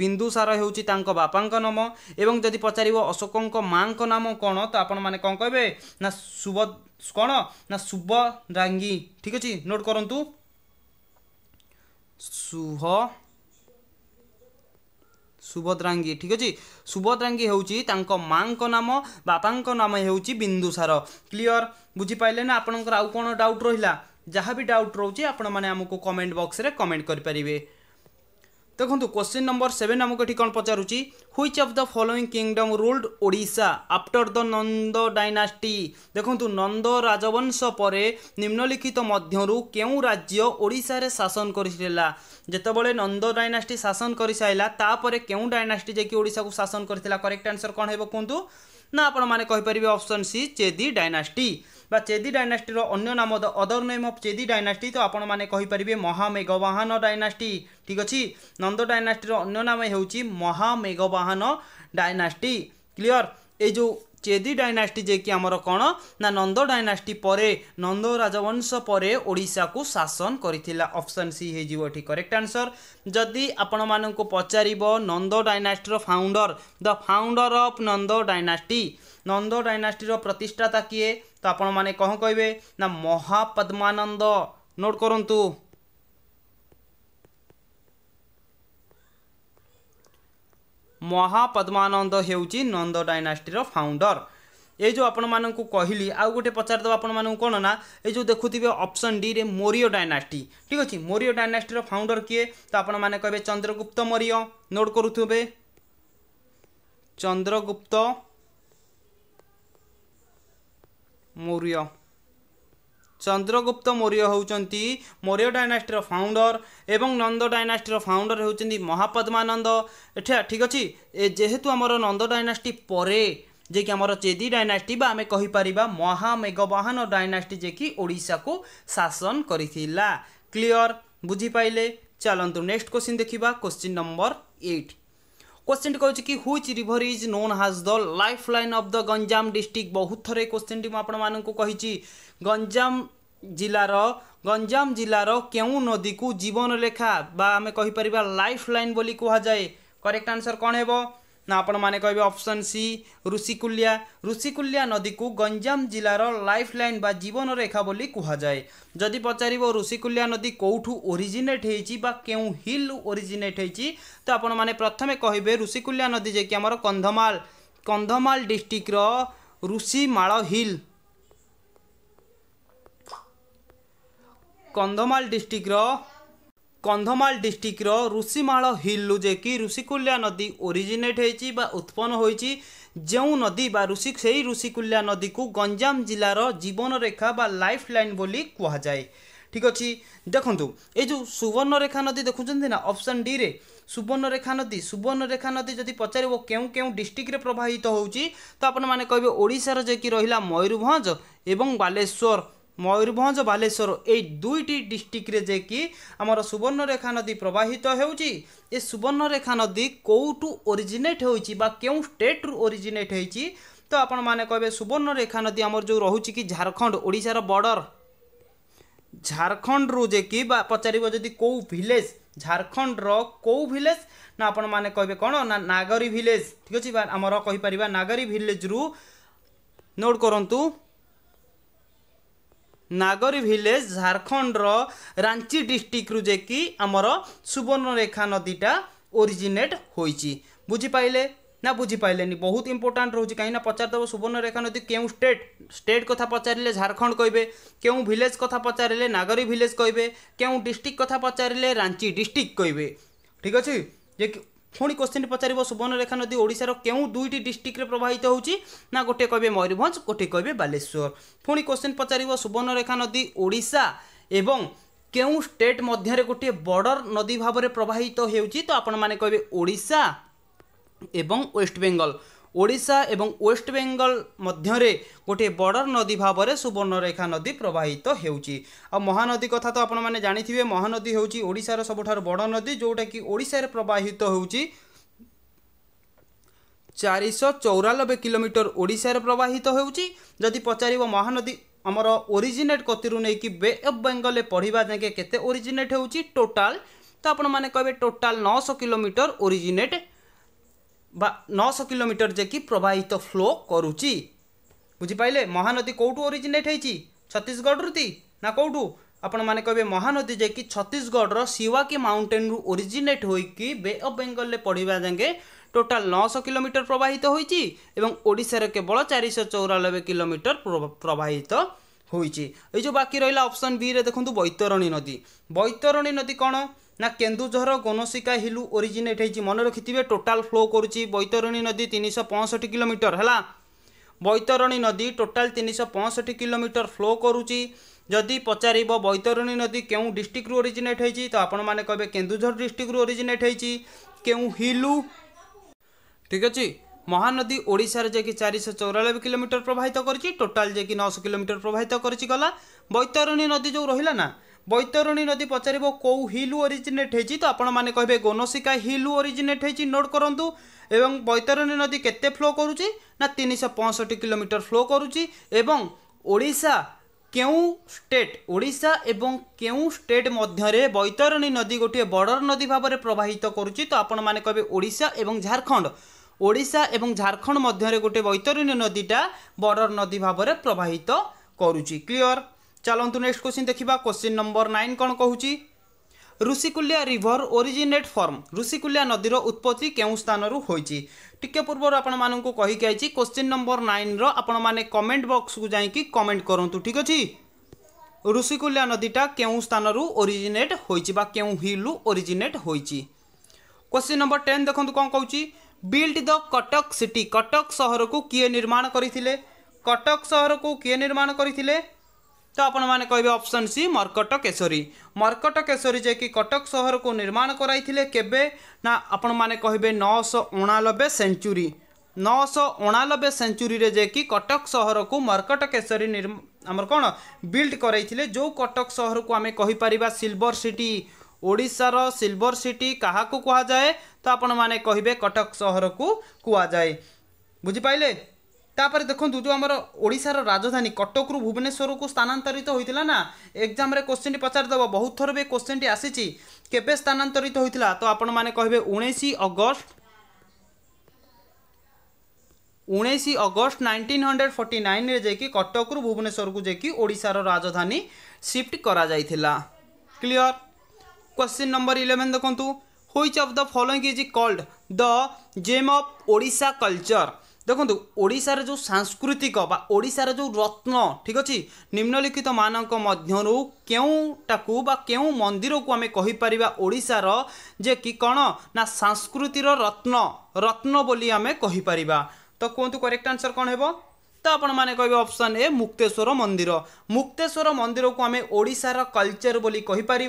ବିନ୍ଦୁସାର ହେଉଛି ତାଙ୍କ ବାପାଙ୍କ ନାମ ଏବଂ ଯଦି ପଚାରିବ ଅଶୋକଙ୍କ ମାଆଙ୍କ ନାମ କ'ଣ ତ ଆପଣମାନେ କ'ଣ କହିବେ ନା ଶୁଭ କ'ଣ ନା ଶୁଭରାଙ୍ଗୀ ଠିକ୍ ଅଛି ନୋଟ୍ କରନ୍ତୁ सुह सुभद्रांगी ठीक अच्छे सुभद्रांगी हूँ माँ का नाम बापा नाम हूँ बिंदुसार क्लीयर बुझिपारे ना आपंकर कौन डाउट रहा जहाँ भी डाउट रोचे आपण मैंने कमेंट बक्स में कमेंट करें ଦେଖନ୍ତୁ କ୍ୱେଶ୍ଚିନ୍ ନମ୍ବର ସେଭେନ୍ ଆମକୁ ଏଠି କ'ଣ ପଚାରୁଛି which of the following kingdom ruled Odisha after the Nanda dynasty ଦେଖନ୍ତୁ ନନ୍ଦ ରାଜବଂଶ ପରେ ନିମ୍ନଲିଖିତ ମଧ୍ୟରୁ କେଉଁ ରାଜ୍ୟ ଓଡ଼ିଶାରେ ଶାସନ କରିଥିଲା ଯେତେବେଳେ ନନ୍ଦ ଡାଇନାଷ୍ଟି ଶାସନ କରିସାରିଲା ତାପରେ କେଉଁ ଡାଇନାଷ୍ଟି ଯାଇକି ଓଡ଼ିଶାକୁ ଶାସନ କରିଥିଲା କରେକ୍ଟ ଆନ୍ସର କ'ଣ ହେବ କୁହନ୍ତୁ ନା ଆପଣମାନେ କହିପାରିବେ ଅପସନ୍ ସି ଚେଦି ଡାଇନାଷ୍ଟି ବା ଚେଦି ଡାଇନାଷ୍ଟିର ଅନ୍ୟ ନାମ other name of Chedi dynasty ତ ଆପଣମାନେ କହିପାରିବେ ମହାମେଘବାହାନ ଡାଇନାଷ୍ଟି ଠିକ୍ ଅଛି ନନ୍ଦ ଡାଇନାଷ୍ଟିର ଅନ୍ୟ ନାମ ହେଉଛି ମହାମେଘବାହାନ ଡାଇନାଷ୍ଟି କ୍ଲିଅର ଏଇ ଯେଉଁ ଚେଦି ଡାଇନାଷ୍ଟି ଯିଏକି ଆମର କ'ଣ ନା ନନ୍ଦ ଡାଇନାଷ୍ଟି ପରେ ନନ୍ଦ ରାଜବଂଶ ପରେ ଓଡ଼ିଶାକୁ ଶାସନ କରିଥିଲା ଅପସନ୍ ସି ହେଇଯିବ ଏଠି କରେକ୍ଟ ଆନ୍ସର୍ ଯଦି ଆପଣମାନଙ୍କୁ ପଚାରିବ ନନ୍ଦ ଡାଇନାଷ୍ଟିର founder the founder of Nanda dynasty Nanda ଡାଇନାଷ୍ଟିର ପ୍ରତିଷ୍ଠାତା କିଏ ତ ଆପଣମାନେ କ'ଣ କହିବେ ନା ମହାପଦ୍ମାନନ୍ଦ ନୋଟ୍ କରନ୍ତୁ ମହାପଦ୍ମାନନ୍ଦ ହେଉଛି ନନ୍ଦ ଡାଇନାଷ୍ଟିର ଫାଉଣ୍ଡର এই যে আপনার কহিলি আউ গোটে পচারদেব আপনার কোণ না এই যে দেখুবে অপশন ডি রে মৌর্য ডাইনাস্টি ঠিক আছে মৌর্য ডাইনাস্টির ফাউন্ডর কিয়ে তো আপনার কে চন্দ্রগুপ্ত মৌর্য নোট করুবে চন্দ্রগুপ্ত মৌর্য চন্দ্রগুপ্ত মৌর্য হচ্ছেন মৌর্য ডাইনাস্টির ফাউন্ডর এবং নন্দ ডাইনাস্টির ফাউন্ডর হচ্ছেন মহাপদ্মানন্দ এটা ঠিক আছে যেহেতু আমার নন্দ ডাইনাস্টি পরে যে কি আমার চেদি ডাইনাস্টি বা আমি কহিপারিবা মহামেঘবাহন ডাইনাস্টি যে কি ওড়িশাকু শাসন করিছিলা ক্লিয়ার বুঝিপাইলে চালন্তু নেক্সট কোশ্চিন দেখিবা কোশ্চিন নম্বর এইট क्वेश्चन टी कि which river is known as the lifeline of the Ganjam district बहुत थर क्वेश्चन टी मुझे गंजाम जिलार गंजाम जिलार क्यों नदी को जीवनरेखा रेखा आम कहीपर लाइफ लाइन बोली कहुए करेक्ट आंसर कौन है आपण मैंने कहे अप्सन सी ऋषिकूल्या ऋषिकूल्या नदी को गंजाम जिलार लाइफ लाइन बा जीवन रेखा बोली कहुए जदि पचार ऋषिकूल्या नदी कौठू ओरिजिनेट हो हिल ओरिजिनेट हो तो आपण प्रथम कहे ऋषिकूल्या नदी जे कि आम कंधमाल कंधमाल डिस्ट्रिक्टर ऋषिमाल हिल कंधमाल डिस्ट्रिक्टर কন্ধমাল ডিস্ট্রিক্টর ঋষিমাল হিলু যে কি ঋষিকুল্যা নদী ওরিজিনেট হয়েছি বা উৎপন্ন হয়েছি যে নদী বা ঋষি সেই ঋষিকুল্যা নদীকে গঞ্জাম জেলার জীবনরেখা বা লাইফ লাইন বলে কুহযায় ঠিক আছে দেখুন এই যে সুবর্ণরেখা নদী দেখুম না অপশন ডি রে সুবর্ণরেখা নদী সুবর্ণরেখা নদী যদি পচারিব কেউ কেউ ডিস্ট্রিক্টরে প্রবাহিত হচ্ছে তো আপনার কহবে ওড়শার যে কি রহিলা ময়ূরভঞ্জ এবং বালেশ্বর ମୟୂରଭଞ୍ଜ ବାଲେଶ୍ୱର ଏଇ ଦୁଇଟି ଡିଷ୍ଟ୍ରିକ୍ଟରେ ଯାଇକି ଆମର ସୁବର୍ଣ୍ଣରେଖା ନଦୀ ପ୍ରବାହିତ ହେଉଛି ଏ ସୁବର୍ଣ୍ଣରେଖା ନଦୀ କେଉଁଠୁ ଓରିଜିନେଟ୍ ହେଉଛି ବା କେଉଁ ଷ୍ଟେଟ୍ରୁ ଓରିଜିନେଟ୍ ହେଇଛି ତ ଆପଣମାନେ କହିବେ ସୁବର୍ଣ୍ଣରେଖା ନଦୀ ଆମର ଯେଉଁ ରହୁଛି କି ଝାଡ଼ଖଣ୍ଡ ଓଡ଼ିଶାର ବର୍ଡ଼ର ଝାଡ଼ଖଣ୍ଡରୁ ଯେ କି ବା ପଚାରିବ ଯଦି କେଉଁ ଭିଲେଜ୍ ଝାଡ଼ଖଣ୍ଡର କେଉଁ ଭିଲେଜ୍ ନା ଆପଣମାନେ କହିବେ କ'ଣ ନା ନାଗରୀ ଭିଲେଜ୍ ଠିକ୍ ଅଛି ବା ଆମର କହିପାରିବା ନାଗରୀ ଭିଲେଜ୍ରୁ ନୋଟ୍ କରନ୍ତୁ ନାଗରୀ ଭିଲେଜ୍ ଝାଡ଼ଖଣ୍ଡର ରାଞ୍ଚି ଡିଷ୍ଟ୍ରିକ୍ଟରୁ ଯାଇକି ଆମର ସୁବର୍ଣ୍ଣରେଖା ନଦୀଟା ଓରିଜିନେଟ୍ ହୋଇଛି ବୁଝିପାରିଲେ ନା ବୁଝିପାରିଲେନି ବହୁତ ଇମ୍ପୋର୍ଟାଣ୍ଟ ରହୁଛି କାହିଁକିନା ପଚାରିଦେବ ସୁବର୍ଣ୍ଣରେଖା ନଦୀ କେଉଁ ଷ୍ଟେଟ୍ ଷ୍ଟେଟ୍ କଥା ପଚାରିଲେ ଝାଡ଼ଖଣ୍ଡ କହିବେ କେଉଁ ଭିଲେଜ୍ କଥା ପଚାରିଲେ ନାଗରୀ ଭିଲେଜ୍ କହିବେ କେଉଁ ଡିଷ୍ଟ୍ରିକ୍ଟ କଥା ପଚାରିଲେ ରାଞ୍ଚି ଡିଷ୍ଟ୍ରିକ୍ଟ କହିବେ ଠିକ୍ ଅଛି ଯେ ପୁଣି କୋଶ୍ଚିନ୍ ପଚାରିବ ସୁବର୍ଣ୍ଣରେଖା ନଦୀ ଓଡ଼ିଶାର କେଉଁ ଦୁଇଟି ଡିଷ୍ଟ୍ରିକ୍ଟରେ ପ୍ରବାହିତ ହେଉଛି ନା ଗୋଟିଏ କହିବେ ମୟୂରଭଞ୍ଜ ଗୋଟିଏ କହିବେ ବାଲେଶ୍ୱର ପୁଣି କୋଶ୍ଚିନ୍ ପଚାରିବ ସୁବର୍ଣ୍ଣରେଖା ନଦୀ ଓଡ଼ିଶା ଏବଂ କେଉଁ ଷ୍ଟେଟ୍ ମଧ୍ୟରେ ଗୋଟିଏ ବର୍ଡ଼ର ନଦୀ ଭାବରେ ପ୍ରବାହିତ ହେଉଛି ତ ଆପଣମାନେ କହିବେ ଓଡ଼ିଶା ଏବଂ ୱେଷ୍ଟବେଙ୍ଗଲ ଓଡ଼ିଶା ଏବଂ ୱେଷ୍ଟବେଙ୍ଗଲ ମଧ୍ୟରେ ଗୋଟିଏ ବର୍ଡ଼ର ନଦୀ ଭାବରେ ସୁବର୍ଣ୍ଣରେଖା ନଦୀ ପ୍ରବାହିତ ହେଉଛି ଆଉ ମହାନଦୀ କଥା ତ ଆପଣମାନେ ଜାଣିଥିବେ ମହାନଦୀ ହେଉଛି ଓଡ଼ିଶାର ସବୁଠାରୁ ବଡ଼ ନଦୀ ଯେଉଁଟାକି ଓଡ଼ିଶାରେ ପ୍ରବାହିତ ହେଉଛି ଚାରିଶହ ଚଉରାନବେ କିଲୋମିଟର ଓଡ଼ିଶାରେ ପ୍ରବାହିତ ହେଉଛି ଯଦି ପଚାରିବ ମହାନଦୀ ଆମର ଓରିଜିନେଟ୍ କତିରୁ ନେଇକି ବେ ଅଫ୍ ବେଙ୍ଗଲରେ ପଢ଼ିବା ଯାକେ କେତେ ଓରିଜିନେଟ୍ ହେଉଛି ଟୋଟାଲ୍ ତ ଆପଣମାନେ କହିବେ ଟୋଟାଲ୍ ନଅଶହ କିଲୋମିଟର ଓରିଜିନେଟ୍ ବା ନଅଶହ କିଲୋମିଟର ଯେକି ପ୍ରବାହିତ ଫ୍ଲୋ କରୁଛି ବୁଝିପାରିଲେ ମହାନଦୀ କେଉଁଠୁ ଓରିଜିନେଟ୍ ହେଇଛି ଛତିଶଗଡ଼ରୁ ତି ନା କେଉଁଠୁ ଆପଣମାନେ କହିବେ ମହାନଦୀ ଯେକି ଛତିଶଗଡ଼ର ସିୱାକି ମାଉଣ୍ଟେନରୁ ଓରିଜିନେଟ୍ ହୋଇକି ବେ ଅଫ୍ ବେଙ୍ଗଲରେ ପଢ଼ିବା ଯାଏଁ টোটাল নশো কিলোমিটার প্রবাহিত হয়েছি এবং ওড়শার কেবল চারিশো চৌরানবে কিলোমিটার প্রবাহিত হয়েছি এই যে বাকি রহলা অপশন বি রে দেখুন বৈতরণী নদী বৈতরণী নদী কোণ না কেন্দুঝর গণশিকা হিলু ওরিজিনেট হয়েছে মনে রাখিথে টোটাল ফ্লো করুচি বৈতরণী নদী তিনশো পঁয়ষঠি কিলোমিটর হলা বৈতরণী নদী টোটাল তিনশো পঁয়ষঠি কিলোমিটর ফ্লো করুচি যদি পচারিব বৈতরণী নদী কেউ ডিস্ট্রিক্টু ওরিজিনেট হয়েছি তো আপনার কে কেন্দুঝর ডিস্ট্রিক্টু ওরিজিনেট হয়েছি কেউ হিলু ঠিক আছে মহানদী ওড়শার যে চারিশহ চৌরানবে কিলোমিটর প্রবাহিত করেছি টোটাল যে নশো কিলোমিটর প্রবাহিত করেছি গলা বৈতরণী নদী যে রহিলা না বৈতরণী নদী পচারিব কেউ হিল অরিজিনেট হয়েছি তো আপনার কে গোনশিকা হিল অরিজিনেট হয়েছি নোট করতু এবং বৈতরণী নদী কেতে ফ্লো করুচি না তিনশো পঁয়ষট্টি কিলোমিটার ফ্লো করুচি এবং ওড়শা কেউ স্টেট ওড়শা এবং কেউ স্টেট মধ্যে বৈতরণী নদী গোটি বর্ডর নদী ভাবে প্রবাহিত করুচি তো আপনার কে ওড়শা এবং ঝাড়খণ্ড ওড়শা এবং ঝাড়খণ্ড মধ্যে গোটে বৈতরণী নদীটা বর্ডর নদী ভাবে প্রবাহিত করুচি ক্লিয়র ଚାଲନ୍ତୁ ନେକ୍ସଟ କ୍ୱେଶ୍ଚିନ୍ ଦେଖିବା କ୍ୱେଶ୍ଚିନ୍ ନମ୍ବର ନାଇନ୍ କ'ଣ କହୁଛି Rushikulya river originate from Rushikulya ନଦୀର ଉତ୍ପତ୍ତି କେଉଁ ସ୍ଥାନରୁ ହୋଇଛି ଟିକେ ପୂର୍ବରୁ ଆପଣମାନଙ୍କୁ କହିକି ଆଇଛି କ୍ୱେଶ୍ଚିନ୍ ନମ୍ବର ନାଇନ୍ର ଆପଣମାନେ କମେଣ୍ଟ ବକ୍ସକୁ ଯାଇକି କମେଣ୍ଟ କରନ୍ତୁ ଠିକ୍ ଅଛି ଋଷିକୁଲ୍ୟା ନଦୀଟା କେଉଁ ସ୍ଥାନରୁ ଓରିଜିନେଟ୍ ହୋଇଛି ବା କେଉଁ ହିଲ୍ରୁ ଓରିଜିନେଟ୍ ହୋଇଛି କ୍ୱେଶ୍ଚିନ୍ ନମ୍ବର ଟେନ୍ ଦେଖନ୍ତୁ କ'ଣ କହୁଛି built the Cuttack city Cuttack ସହରକୁ କିଏ ନିର୍ମାଣ କରିଥିଲେ କଟକ ସହରକୁ କିଏ ନିର୍ମାଣ କରିଥିଲେ तो आपण कहे ऑप्शन सी मर्कट केशरी मर्कट केशरी जे कि कटक सहर को निर्माण कराई के ना आपण मैंने कहे नौश अणानबे सेंचुरी नौश अणानबे सेंचुरी रे जे कि कटक सहर को मर्कट केशरी आमर कौन बिल्ड कराई जो कटक सहर को आम कहीपर सिल्वर सिटी ଓଡ଼ିଶାର जाए तो आपण କୁହାଯାଏ ତ ଆପଣମାନେ କହିବେ କଟକ ସହରକୁ କୁହାଯାଏ ବୁଝିପାରିଲେ তাপরে দেখুন যে আমার ওড়শার রাজধানী কটকরু ভুবনেশ্বরকু স্থানান্তরিত হয়েছিল না এক্সামে কোশ্চিনটি পচারিদেব বহুত থর বি কোশ্চিনটি আসিছি কেবে স্থানান্তরিত হয়েছিল তো আপন মানে কহবে উনিশ অগস্ট উনিশ অগস্ট নাইনটিন হন্ড্রেড ফর্টি নাইন্রে যাই কটকরু ভুবনেশ্বরকু যাই ওড়শার রাজধানী সিফ্ট করা যাই ক্লিয়র কোশ্চিন নম্বর ইলেভেন দেখুন which of the following is called the gem of Odisha culture ଦେଖନ୍ତୁ ଓଡ଼ିଶାର ଯେଉଁ ସାଂସ୍କୃତିକ ବା ଓଡ଼ିଶାର ଯେଉଁ ରତ୍ନ ଠିକ ଅଛି ନିମ୍ନଲିଖିତ ମାନଙ୍କ ମଧ୍ୟରୁ କେଉଁଟାକୁ ବା କେଉଁ ମନ୍ଦିରକୁ ଆମେ କହିପାରିବା ଓଡ଼ିଶାର ଯେ କି କ'ଣ ନା ସାଂସ୍କୃତିର ରତ୍ନ ରତ୍ନ ବୋଲି ଆମେ କହିପାରିବା ତ କୁହନ୍ତୁ କରେକ୍ଟ ଆନ୍ସର୍ କ'ଣ ହେବ तो आपण कह ऑप्शन ए मुक्तेश्वर मंदिर मुक्तेश्वर मंदिर को आम ओडार कलचर बोली कहीपर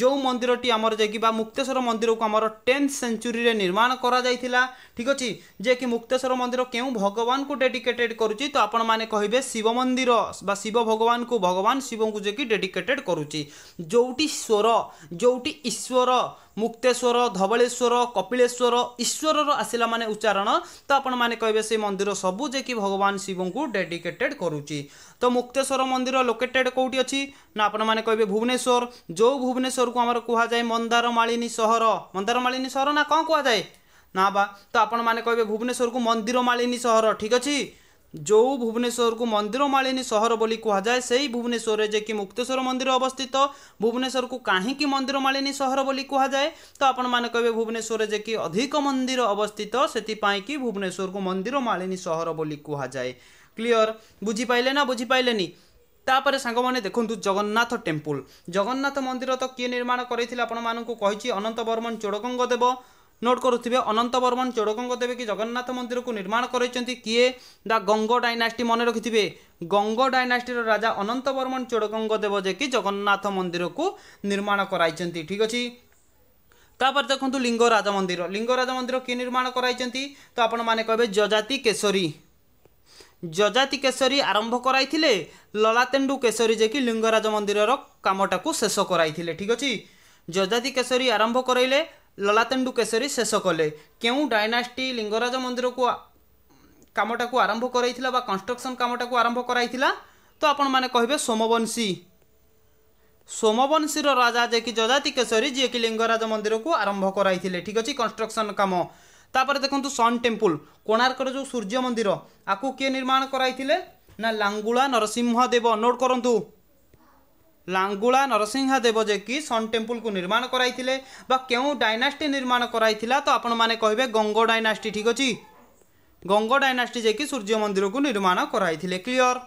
जो मंदिर टीम जा मुक्तेश्वर मंदिर को आम टेन्थ सेंचुरी निर्माण करा ठीक अच्छे जे कि मुक्तेश्वर मंदिर क्यों भगवान को डेडिकेटेड करुच्ची तो आपण कहे शिव मंदिर शिव भगवान को भगवान शिव को जे कि डेडिकेटेड करुच्ची स्वर जोटी ईश्वर ମୁକ୍ତେଶ୍ୱର ଧବଳେଶ୍ୱର କପିଳେଶ୍ୱର ଈଶ୍ୱରର ଆସିଲା ମାନେ ଉଚ୍ଚାରଣ ତ ଆପଣମାନେ କହିବେ ସେ ମନ୍ଦିର ସବୁ ଯେ କି ଭଗବାନ ଶିବଙ୍କୁ ଡେଡିକେଟେଡ୍ କରୁଛି ତ ମୁକ୍ତେଶ୍ୱର ମନ୍ଦିର ଲୋକେଟେଡ୍ କେଉଁଠି ଅଛି ନା ଆପଣମାନେ କହିବେ ଭୁବନେଶ୍ୱର ଯେଉଁ ଭୁବନେଶ୍ୱରକୁ ଆମର କୁହାଯାଏ ମନ୍ଦାରମାଳିନୀ ସହର ମନ୍ଦାରମାଳିନୀ ସହର ନା କ'ଣ କୁହାଯାଏ ନା ବା ତ ଆପଣମାନେ କହିବେ ଭୁବନେଶ୍ୱରକୁ ମନ୍ଦିରମାଳିନୀ ସହର ଠିକ୍ ଅଛି ଯେଉଁ ଭୁବନେଶ୍ୱରକୁ ମନ୍ଦିର ମାଳିନୀ ସହର ବୋଲି କୁହାଯାଏ ସେହି ଭୁବନେଶ୍ୱରରେ ଯେ କି ମୁକ୍ତେଶ୍ୱର ମନ୍ଦିର ଅବସ୍ଥିତ ଭୁବନେଶ୍ୱରକୁ କାହିଁକି ମନ୍ଦିର ମାଳିନୀ ସହର ବୋଲି କୁହାଯାଏ ତ ଆପଣମାନେ କହିବେ ଭୁବନେଶ୍ୱରରେ ଯେ କି ଅଧିକ ମନ୍ଦିର ଅବସ୍ଥିତ ସେଥିପାଇଁ କି ଭୁବନେଶ୍ୱରକୁ ମନ୍ଦିର ମାଳିନୀ ସହର ବୋଲି କୁହାଯାଏ କ୍ଲିଅର ବୁଝିପାଇଲେ ନା ବୁଝିପାଇଲେନି ତାପରେ ସାଙ୍ଗମାନେ ଦେଖନ୍ତୁ ଜଗନ୍ନାଥ ଟେମ୍ପଲ୍ ଜଗନ୍ନାଥ ମନ୍ଦିର ତ କିଏ ନିର୍ମାଣ କରିଥିଲେ ଆପଣମାନଙ୍କୁ କହିଛି ଅନନ୍ତ ବର୍ମନ ଚୋଡ଼ଗଙ୍ଗ ଦେବ নোট করুবে অনন্ত বর্মন চোড়কঙ্ক দেবী জগন্নাথ মন্দিরক নির্মাণ করেছেন কি দা গঙ্গ ডাইনাস্টি মনে রাখিবে গঙ্গ ডাইনাস্টির রাজা অনন্ত বর্মন চোড়কঙ্ক দেব যে কি জগন্নাথ মন্দিরক নির্মাণ করাইছেন ঠিক আছে তাপরে দেখুন লিঙ্গরাজ মন্দির লিঙ্গরাজ মন্দির কি নির্মাণ করাইছেন তো আপন মানে কবে যজাতি কেশরী যজাতি কেশরী আরম্ভ করাইলে ললাতেণ্ডু কেশরী যে কি লিঙ্গরাজ মন্দিরর কামটাকে শেষ করাইলে ঠিক আছে যজাতি কেশরী আরম্ভ করাইলে ଲଲାତେଣ୍ଡୁ କେଶରୀ ଶେଷ କଲେ କେଉଁ ଡାଇନାଷ୍ଟି ଲିଙ୍ଗରାଜ ମନ୍ଦିରକୁ କାମଟାକୁ ଆରମ୍ଭ କରାଇଥିଲା ବା କନଷ୍ଟ୍ରକ୍ସନ୍ କାମଟାକୁ ଆରମ୍ଭ କରାଇଥିଲା ତ ଆପଣମାନେ କହିବେ ସୋମବଂଶୀ ସୋମବଂଶୀର ରାଜା ଯିଏକି ଯଜାତି କେଶରୀ ଯିଏକି ଲିଙ୍ଗରାଜ ମନ୍ଦିରକୁ ଆରମ୍ଭ କରାଇଥିଲେ ଠିକ୍ ଅଛି କନଷ୍ଟ୍ରକ୍ସନ୍ କାମ ତାପରେ ଦେଖନ୍ତୁ ସନ୍ ଟେମ୍ପୁଲ କୋଣାର୍କର ଯେଉଁ ସୂର୍ଯ୍ୟ ମନ୍ଦିର ଆକୁ କିଏ ନିର୍ମାଣ କରାଇଥିଲେ ନା ଲାଙ୍ଗୁଳା ନରସିଂହ ଦେବ ନୋଟ୍ କରନ୍ତୁ ଲାଙ୍ଗୁଳା ନରସିଂହା ଦେବ ଯେ କି ସନ୍ ଟେମ୍ପୁଲକୁ ନିର୍ମାଣ କରାଇଥିଲେ ବା କେଉଁ ଡାଇନାଷ୍ଟି ନିର୍ମାଣ କରାଇଥିଲା ତ ଆପଣମାନେ କହିବେ ଗଙ୍ଗ ଡାଇନାଷ୍ଟି ଠିକ୍ ଅଛି ଗଙ୍ଗ ଡାଇନାଷ୍ଟି ଯେ କି ସୂର୍ଯ୍ୟ ମନ୍ଦିରକୁ ନିର୍ମାଣ କରାଇଥିଲେ କ୍ଲିଅର୍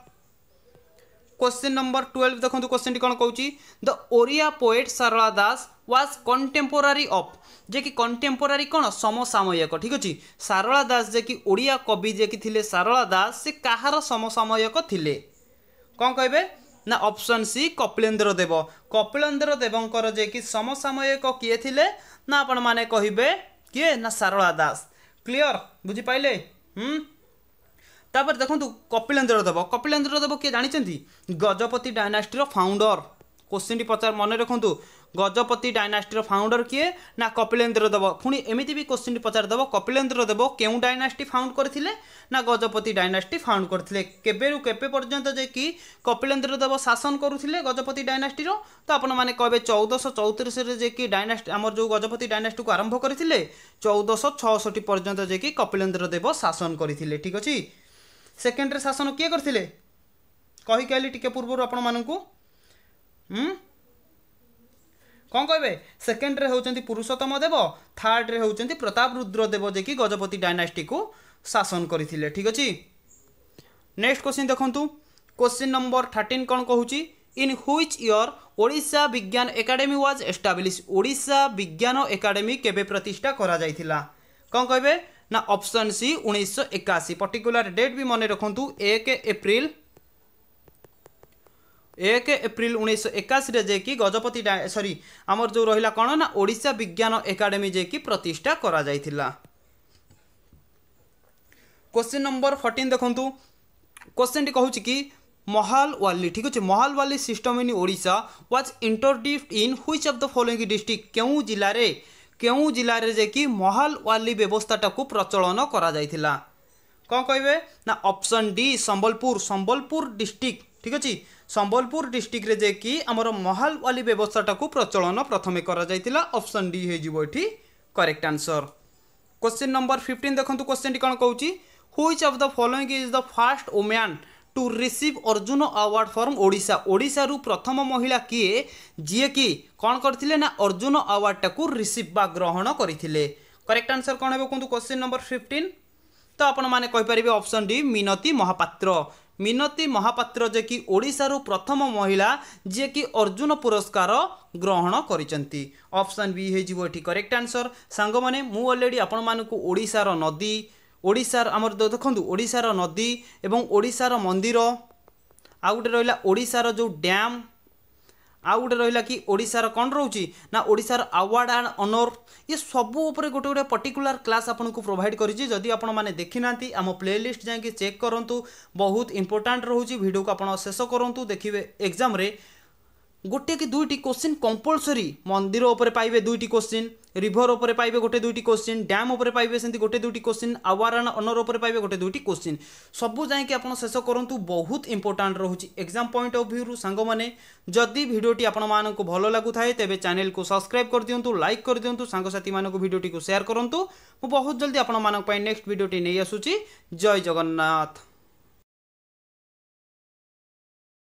क्वेश्चन नंबर ट्वेल्व देखो क्वेश्चन टी कौन कौच the Oriya poet Sarala Das was contemporary of जे कि कंटेम्पोरारी कौन समसामयिक ठीक अच्छे सारला दास जे कि ओडिया कवि जे कि सारला दास से कहार समसामयिक थे कौन कहे ନା ଅପସନ୍ ସି କପିଳେନ୍ଦ୍ର ଦେବ କପିଳେନ୍ଦ୍ର ଦେବଙ୍କର ଯେ କି ସମସାମୟିକ କିଏ ଥିଲେ ନା ଆପଣମାନେ କହିବେ କିଏ ନା ସାରଳା ଦାସ କ୍ଲିଅର ବୁଝିପାରିଲେ ହୁଁ ତାପରେ ଦେଖନ୍ତୁ କପିଳେନ୍ଦ୍ର ଦେବ କପିଳେନ୍ଦ୍ର ଦେବ କିଏ ଜାଣିଛନ୍ତି ଗଜପତି ଡାଇନାଷ୍ଟିର ଫାଉଣ୍ଡର କୋଶ୍ଚିନ୍ଟି ପଚାର ମନେ ରଖନ୍ତୁ ଗଜପତି ଡାଇନାଷ୍ଟିର ଫାଉଣ୍ଡର କିଏ ନା କପିଳେନ୍ଦ୍ର ଦେବ ପୁଣି ଏମିତି ବି କୋଶ୍ଚିନ୍ ପଚାରିଦେବ କପିଳେନ୍ଦ୍ର ଦେବ କେଉଁ ଡାଇନାଷ୍ଟି ଫାଉଣ୍ଡ କରିଥିଲେ ନା ଗଜପତି ଡାଇନାଷ୍ଟି ଫାଉଣ୍ଡ କରିଥିଲେ କେବେରୁ କେବେ ପର୍ଯ୍ୟନ୍ତ ଯେ କି କପିଳେନ୍ଦ୍ର ଦେବ ଶାସନ କରୁଥିଲେ ଗଜପତି ଡାଇନାଷ୍ଟିର ତ ଆପଣମାନେ କହିବେ ଚଉଦଶହ ଚଉତିରିଶରେ ଯେ କି ଡାଇନାଷ୍ଟି ଆମର ଯେଉଁ ଗଜପତି ଡାଇନାଷ୍ଟିକୁ ଆରମ୍ଭ କରିଥିଲେ ଚଉଦଶହ ଛଅଷଠି ପର୍ଯ୍ୟନ୍ତ ଯେ କି କପିଳେନ୍ଦ୍ର ଦେବ ଶାସନ କରିଥିଲେ ଠିକ୍ ଅଛି ସେକେଣ୍ଡରେ ଶାସନ କିଏ କରିଥିଲେ କହିକି ଆଇଲି ଟିକେ ପୂର୍ବରୁ ଆପଣମାନଙ୍କୁ ହୁଁ କ'ଣ କହିବେ ସେକେଣ୍ଡରେ ହେଉଛନ୍ତି ପୁରୁଷୋତ୍ତମ ଦେବ ଥାର୍ଡ଼ରେ ହେଉଛନ୍ତି ପ୍ରତାପ ରୁଦ୍ରଦେବ ଯିଏକି ଗଜପତି ଡାଇନାଷ୍ଟିକୁ ଶାସନ କରିଥିଲେ ଠିକ୍ ଅଛି ନେକ୍ସଟ କ୍ୱେଶ୍ଚିନ୍ ଦେଖନ୍ତୁ କ୍ୱେଶ୍ଚିନ୍ ନମ୍ବର ଥାର୍ଟିନ୍ କ'ଣ କହୁଛି ଇନ୍ ହ୍ୱିଚ୍ ଇୟର୍ ଓଡ଼ିଶା ବିଜ୍ଞାନ ଏକାଡେମୀ ୱାଜ୍ ଏଷ୍ଟାବ୍ଲିଶ୍ ଓଡ଼ିଶା ବିଜ୍ଞାନ ଏକାଡେମୀ କେବେ ପ୍ରତିଷ୍ଠା କରାଯାଇଥିଲା କ'ଣ କହିବେ ନା ଅପସନ୍ ସି ଉଣେଇଶହ ଏକାଅଶୀ ପର୍ଟିକୁଲାର ଡେଟ୍ ବି ମନେ ରଖନ୍ତୁ ଏକ ଏପ୍ରିଲ ଏକ ଏପ୍ରିଲ ଉଣେଇଶହ ଏକାଅଶୀରେ ଯାଇକି ଗଜପତି ସରି ଆମର ଯେଉଁ ରହିଲା କ'ଣ ନା ଓଡ଼ିଶା ବିଜ୍ଞାନ ଏକାଡେମୀ ଯାଇକି ପ୍ରତିଷ୍ଠା କରାଯାଇଥିଲା କୋଶ୍ଚିନ୍ ନମ୍ବର ଫର୍ଟିନ୍ ଦେଖନ୍ତୁ କୋଶ୍ଚିନ୍ଟି କହୁଛି କି ମହାଲୱାଲି ଠିକ୍ ଅଛି Mahalwari system in Odisha was introduced in which of the following district କେଉଁ ଜିଲ୍ଲାରେ କେଉଁ ଜିଲ୍ଲାରେ ଯାଇକି ମହାଲୱାଲି ବ୍ୟବସ୍ଥାଟାକୁ ପ୍ରଚଳନ କରାଯାଇଥିଲା କ'ଣ କହିବେ ନା option D Sambalpur Sambalpur district ঠিক আছে সম্বলপুর ডিস্ট্রিক্টরে যে কি আমার মহাল ওয়ালি ব্যবস্থাটা প্রচলন প্রথমে করা যাই অপশন ডি হয়ে যাব এটি correct answer question number fifteen দেখুন কোশ্চেনটি কোণ কৌছি which of the following is the first woman to receive Arjuna award from Odisha ওড়শার প্রথম মহিলা কিয়ে যিয়েকি কণ করে না অর্জুন আওয়ার্ডটা রিসিভ বা গ্রহণ করে করেক্ট আনসর কোণ হব কুহতু কোশ্চেন নম্বর ফিফটিন তো আপনার কইপারে অপশন ডি মিনতি মহাপাত্র ମିନତି ମହାପାତ୍ର ଯେ କି ଓଡ଼ିଶାରୁ ପ୍ରଥମ ମହିଳା ଯିଏକି ଅର୍ଜୁନ ପୁରସ୍କାର ଗ୍ରହଣ କରିଛନ୍ତି ଅପସନ୍ ବି ହେଇଯିବ ଏଠି କରେକ୍ଟ ଆନ୍ସର ସାଙ୍ଗମାନେ ମୁଁ ଅଲରେଡ଼ି ଆପଣମାନଙ୍କୁ ଓଡ଼ିଶାର ନଦୀ ଓଡ଼ିଶାର ଆମର ଦେଖନ୍ତୁ ଓଡ଼ିଶାର ନଦୀ ଏବଂ ଓଡ଼ିଶାର ମନ୍ଦିର ଆଉ ଗୋଟେ ରହିଲା ଓଡ଼ିଶାର ଯେଉଁ ଡ୍ୟାମ୍ ଆଉ ଗୋଟେ ରହିଲା କି ଓଡ଼ିଶାର କ'ଣ ରହୁଛି ନା ଓଡ଼ିଶାର ଆୱାର୍ଡ଼ ଆଣ୍ଡ ଅନର୍ ଇଏ ସବୁ ଉପରେ ଗୋଟେ ଗୋଟେ ପର୍ଟିକୁଲାର କ୍ଲାସ୍ ଆପଣଙ୍କୁ ପ୍ରୋଭାଇଡ଼ କରିଛି ଯଦି ଆପଣମାନେ ଦେଖିନାହାନ୍ତି ଆମ ପ୍ଲେଲିଷ୍ଟ ଯାଇକି ଚେକ୍ କରନ୍ତୁ ବହୁତ ଇମ୍ପୋର୍ଟାଣ୍ଟ ରହୁଛି ଭିଡ଼ିଓକୁ ଆପଣ ଶେଷ କରନ୍ତୁ ଦେଖିବେ ଏକ୍ଜାମ୍ରେ ଗୋଟିଏ କି ଦୁଇଟି କୋଶ୍ଚିନ୍ କମ୍ପଲସରି ମନ୍ଦିର ଉପରେ ପାଇବେ ଦୁଇଟି କୋଶ୍ଚିନ୍ রিভর উপরে পাইবে গোটে দুইটি কোশ্চিন ড্যাম উপরে পাইবে সেমতি গোটে দুইটি কোশ্চিন আওয়ার আন্ড অনর উপরে পাইবে গোটে দুইটি কোশ্চিন সবু যাইকি আপনার শেষ করতু বহুত ইম্পর্টাট রয়েছে এক্সাম পয়েন্ট অফ ভিউ সাঙ্গ মানে যদি ভিডিওটি আপনার ভাল লাগু থাকে তেবে চ্যানেল কু সবসক্রাইব করে দিও লাইক করে দিও সাংসাথী মানুষ ভিডিওটি সেয়ার করতু মু বহুত জলদি আপনার নেক্সট ভিডিওটি নিয়ে আসুচি জয় জগন্নাথ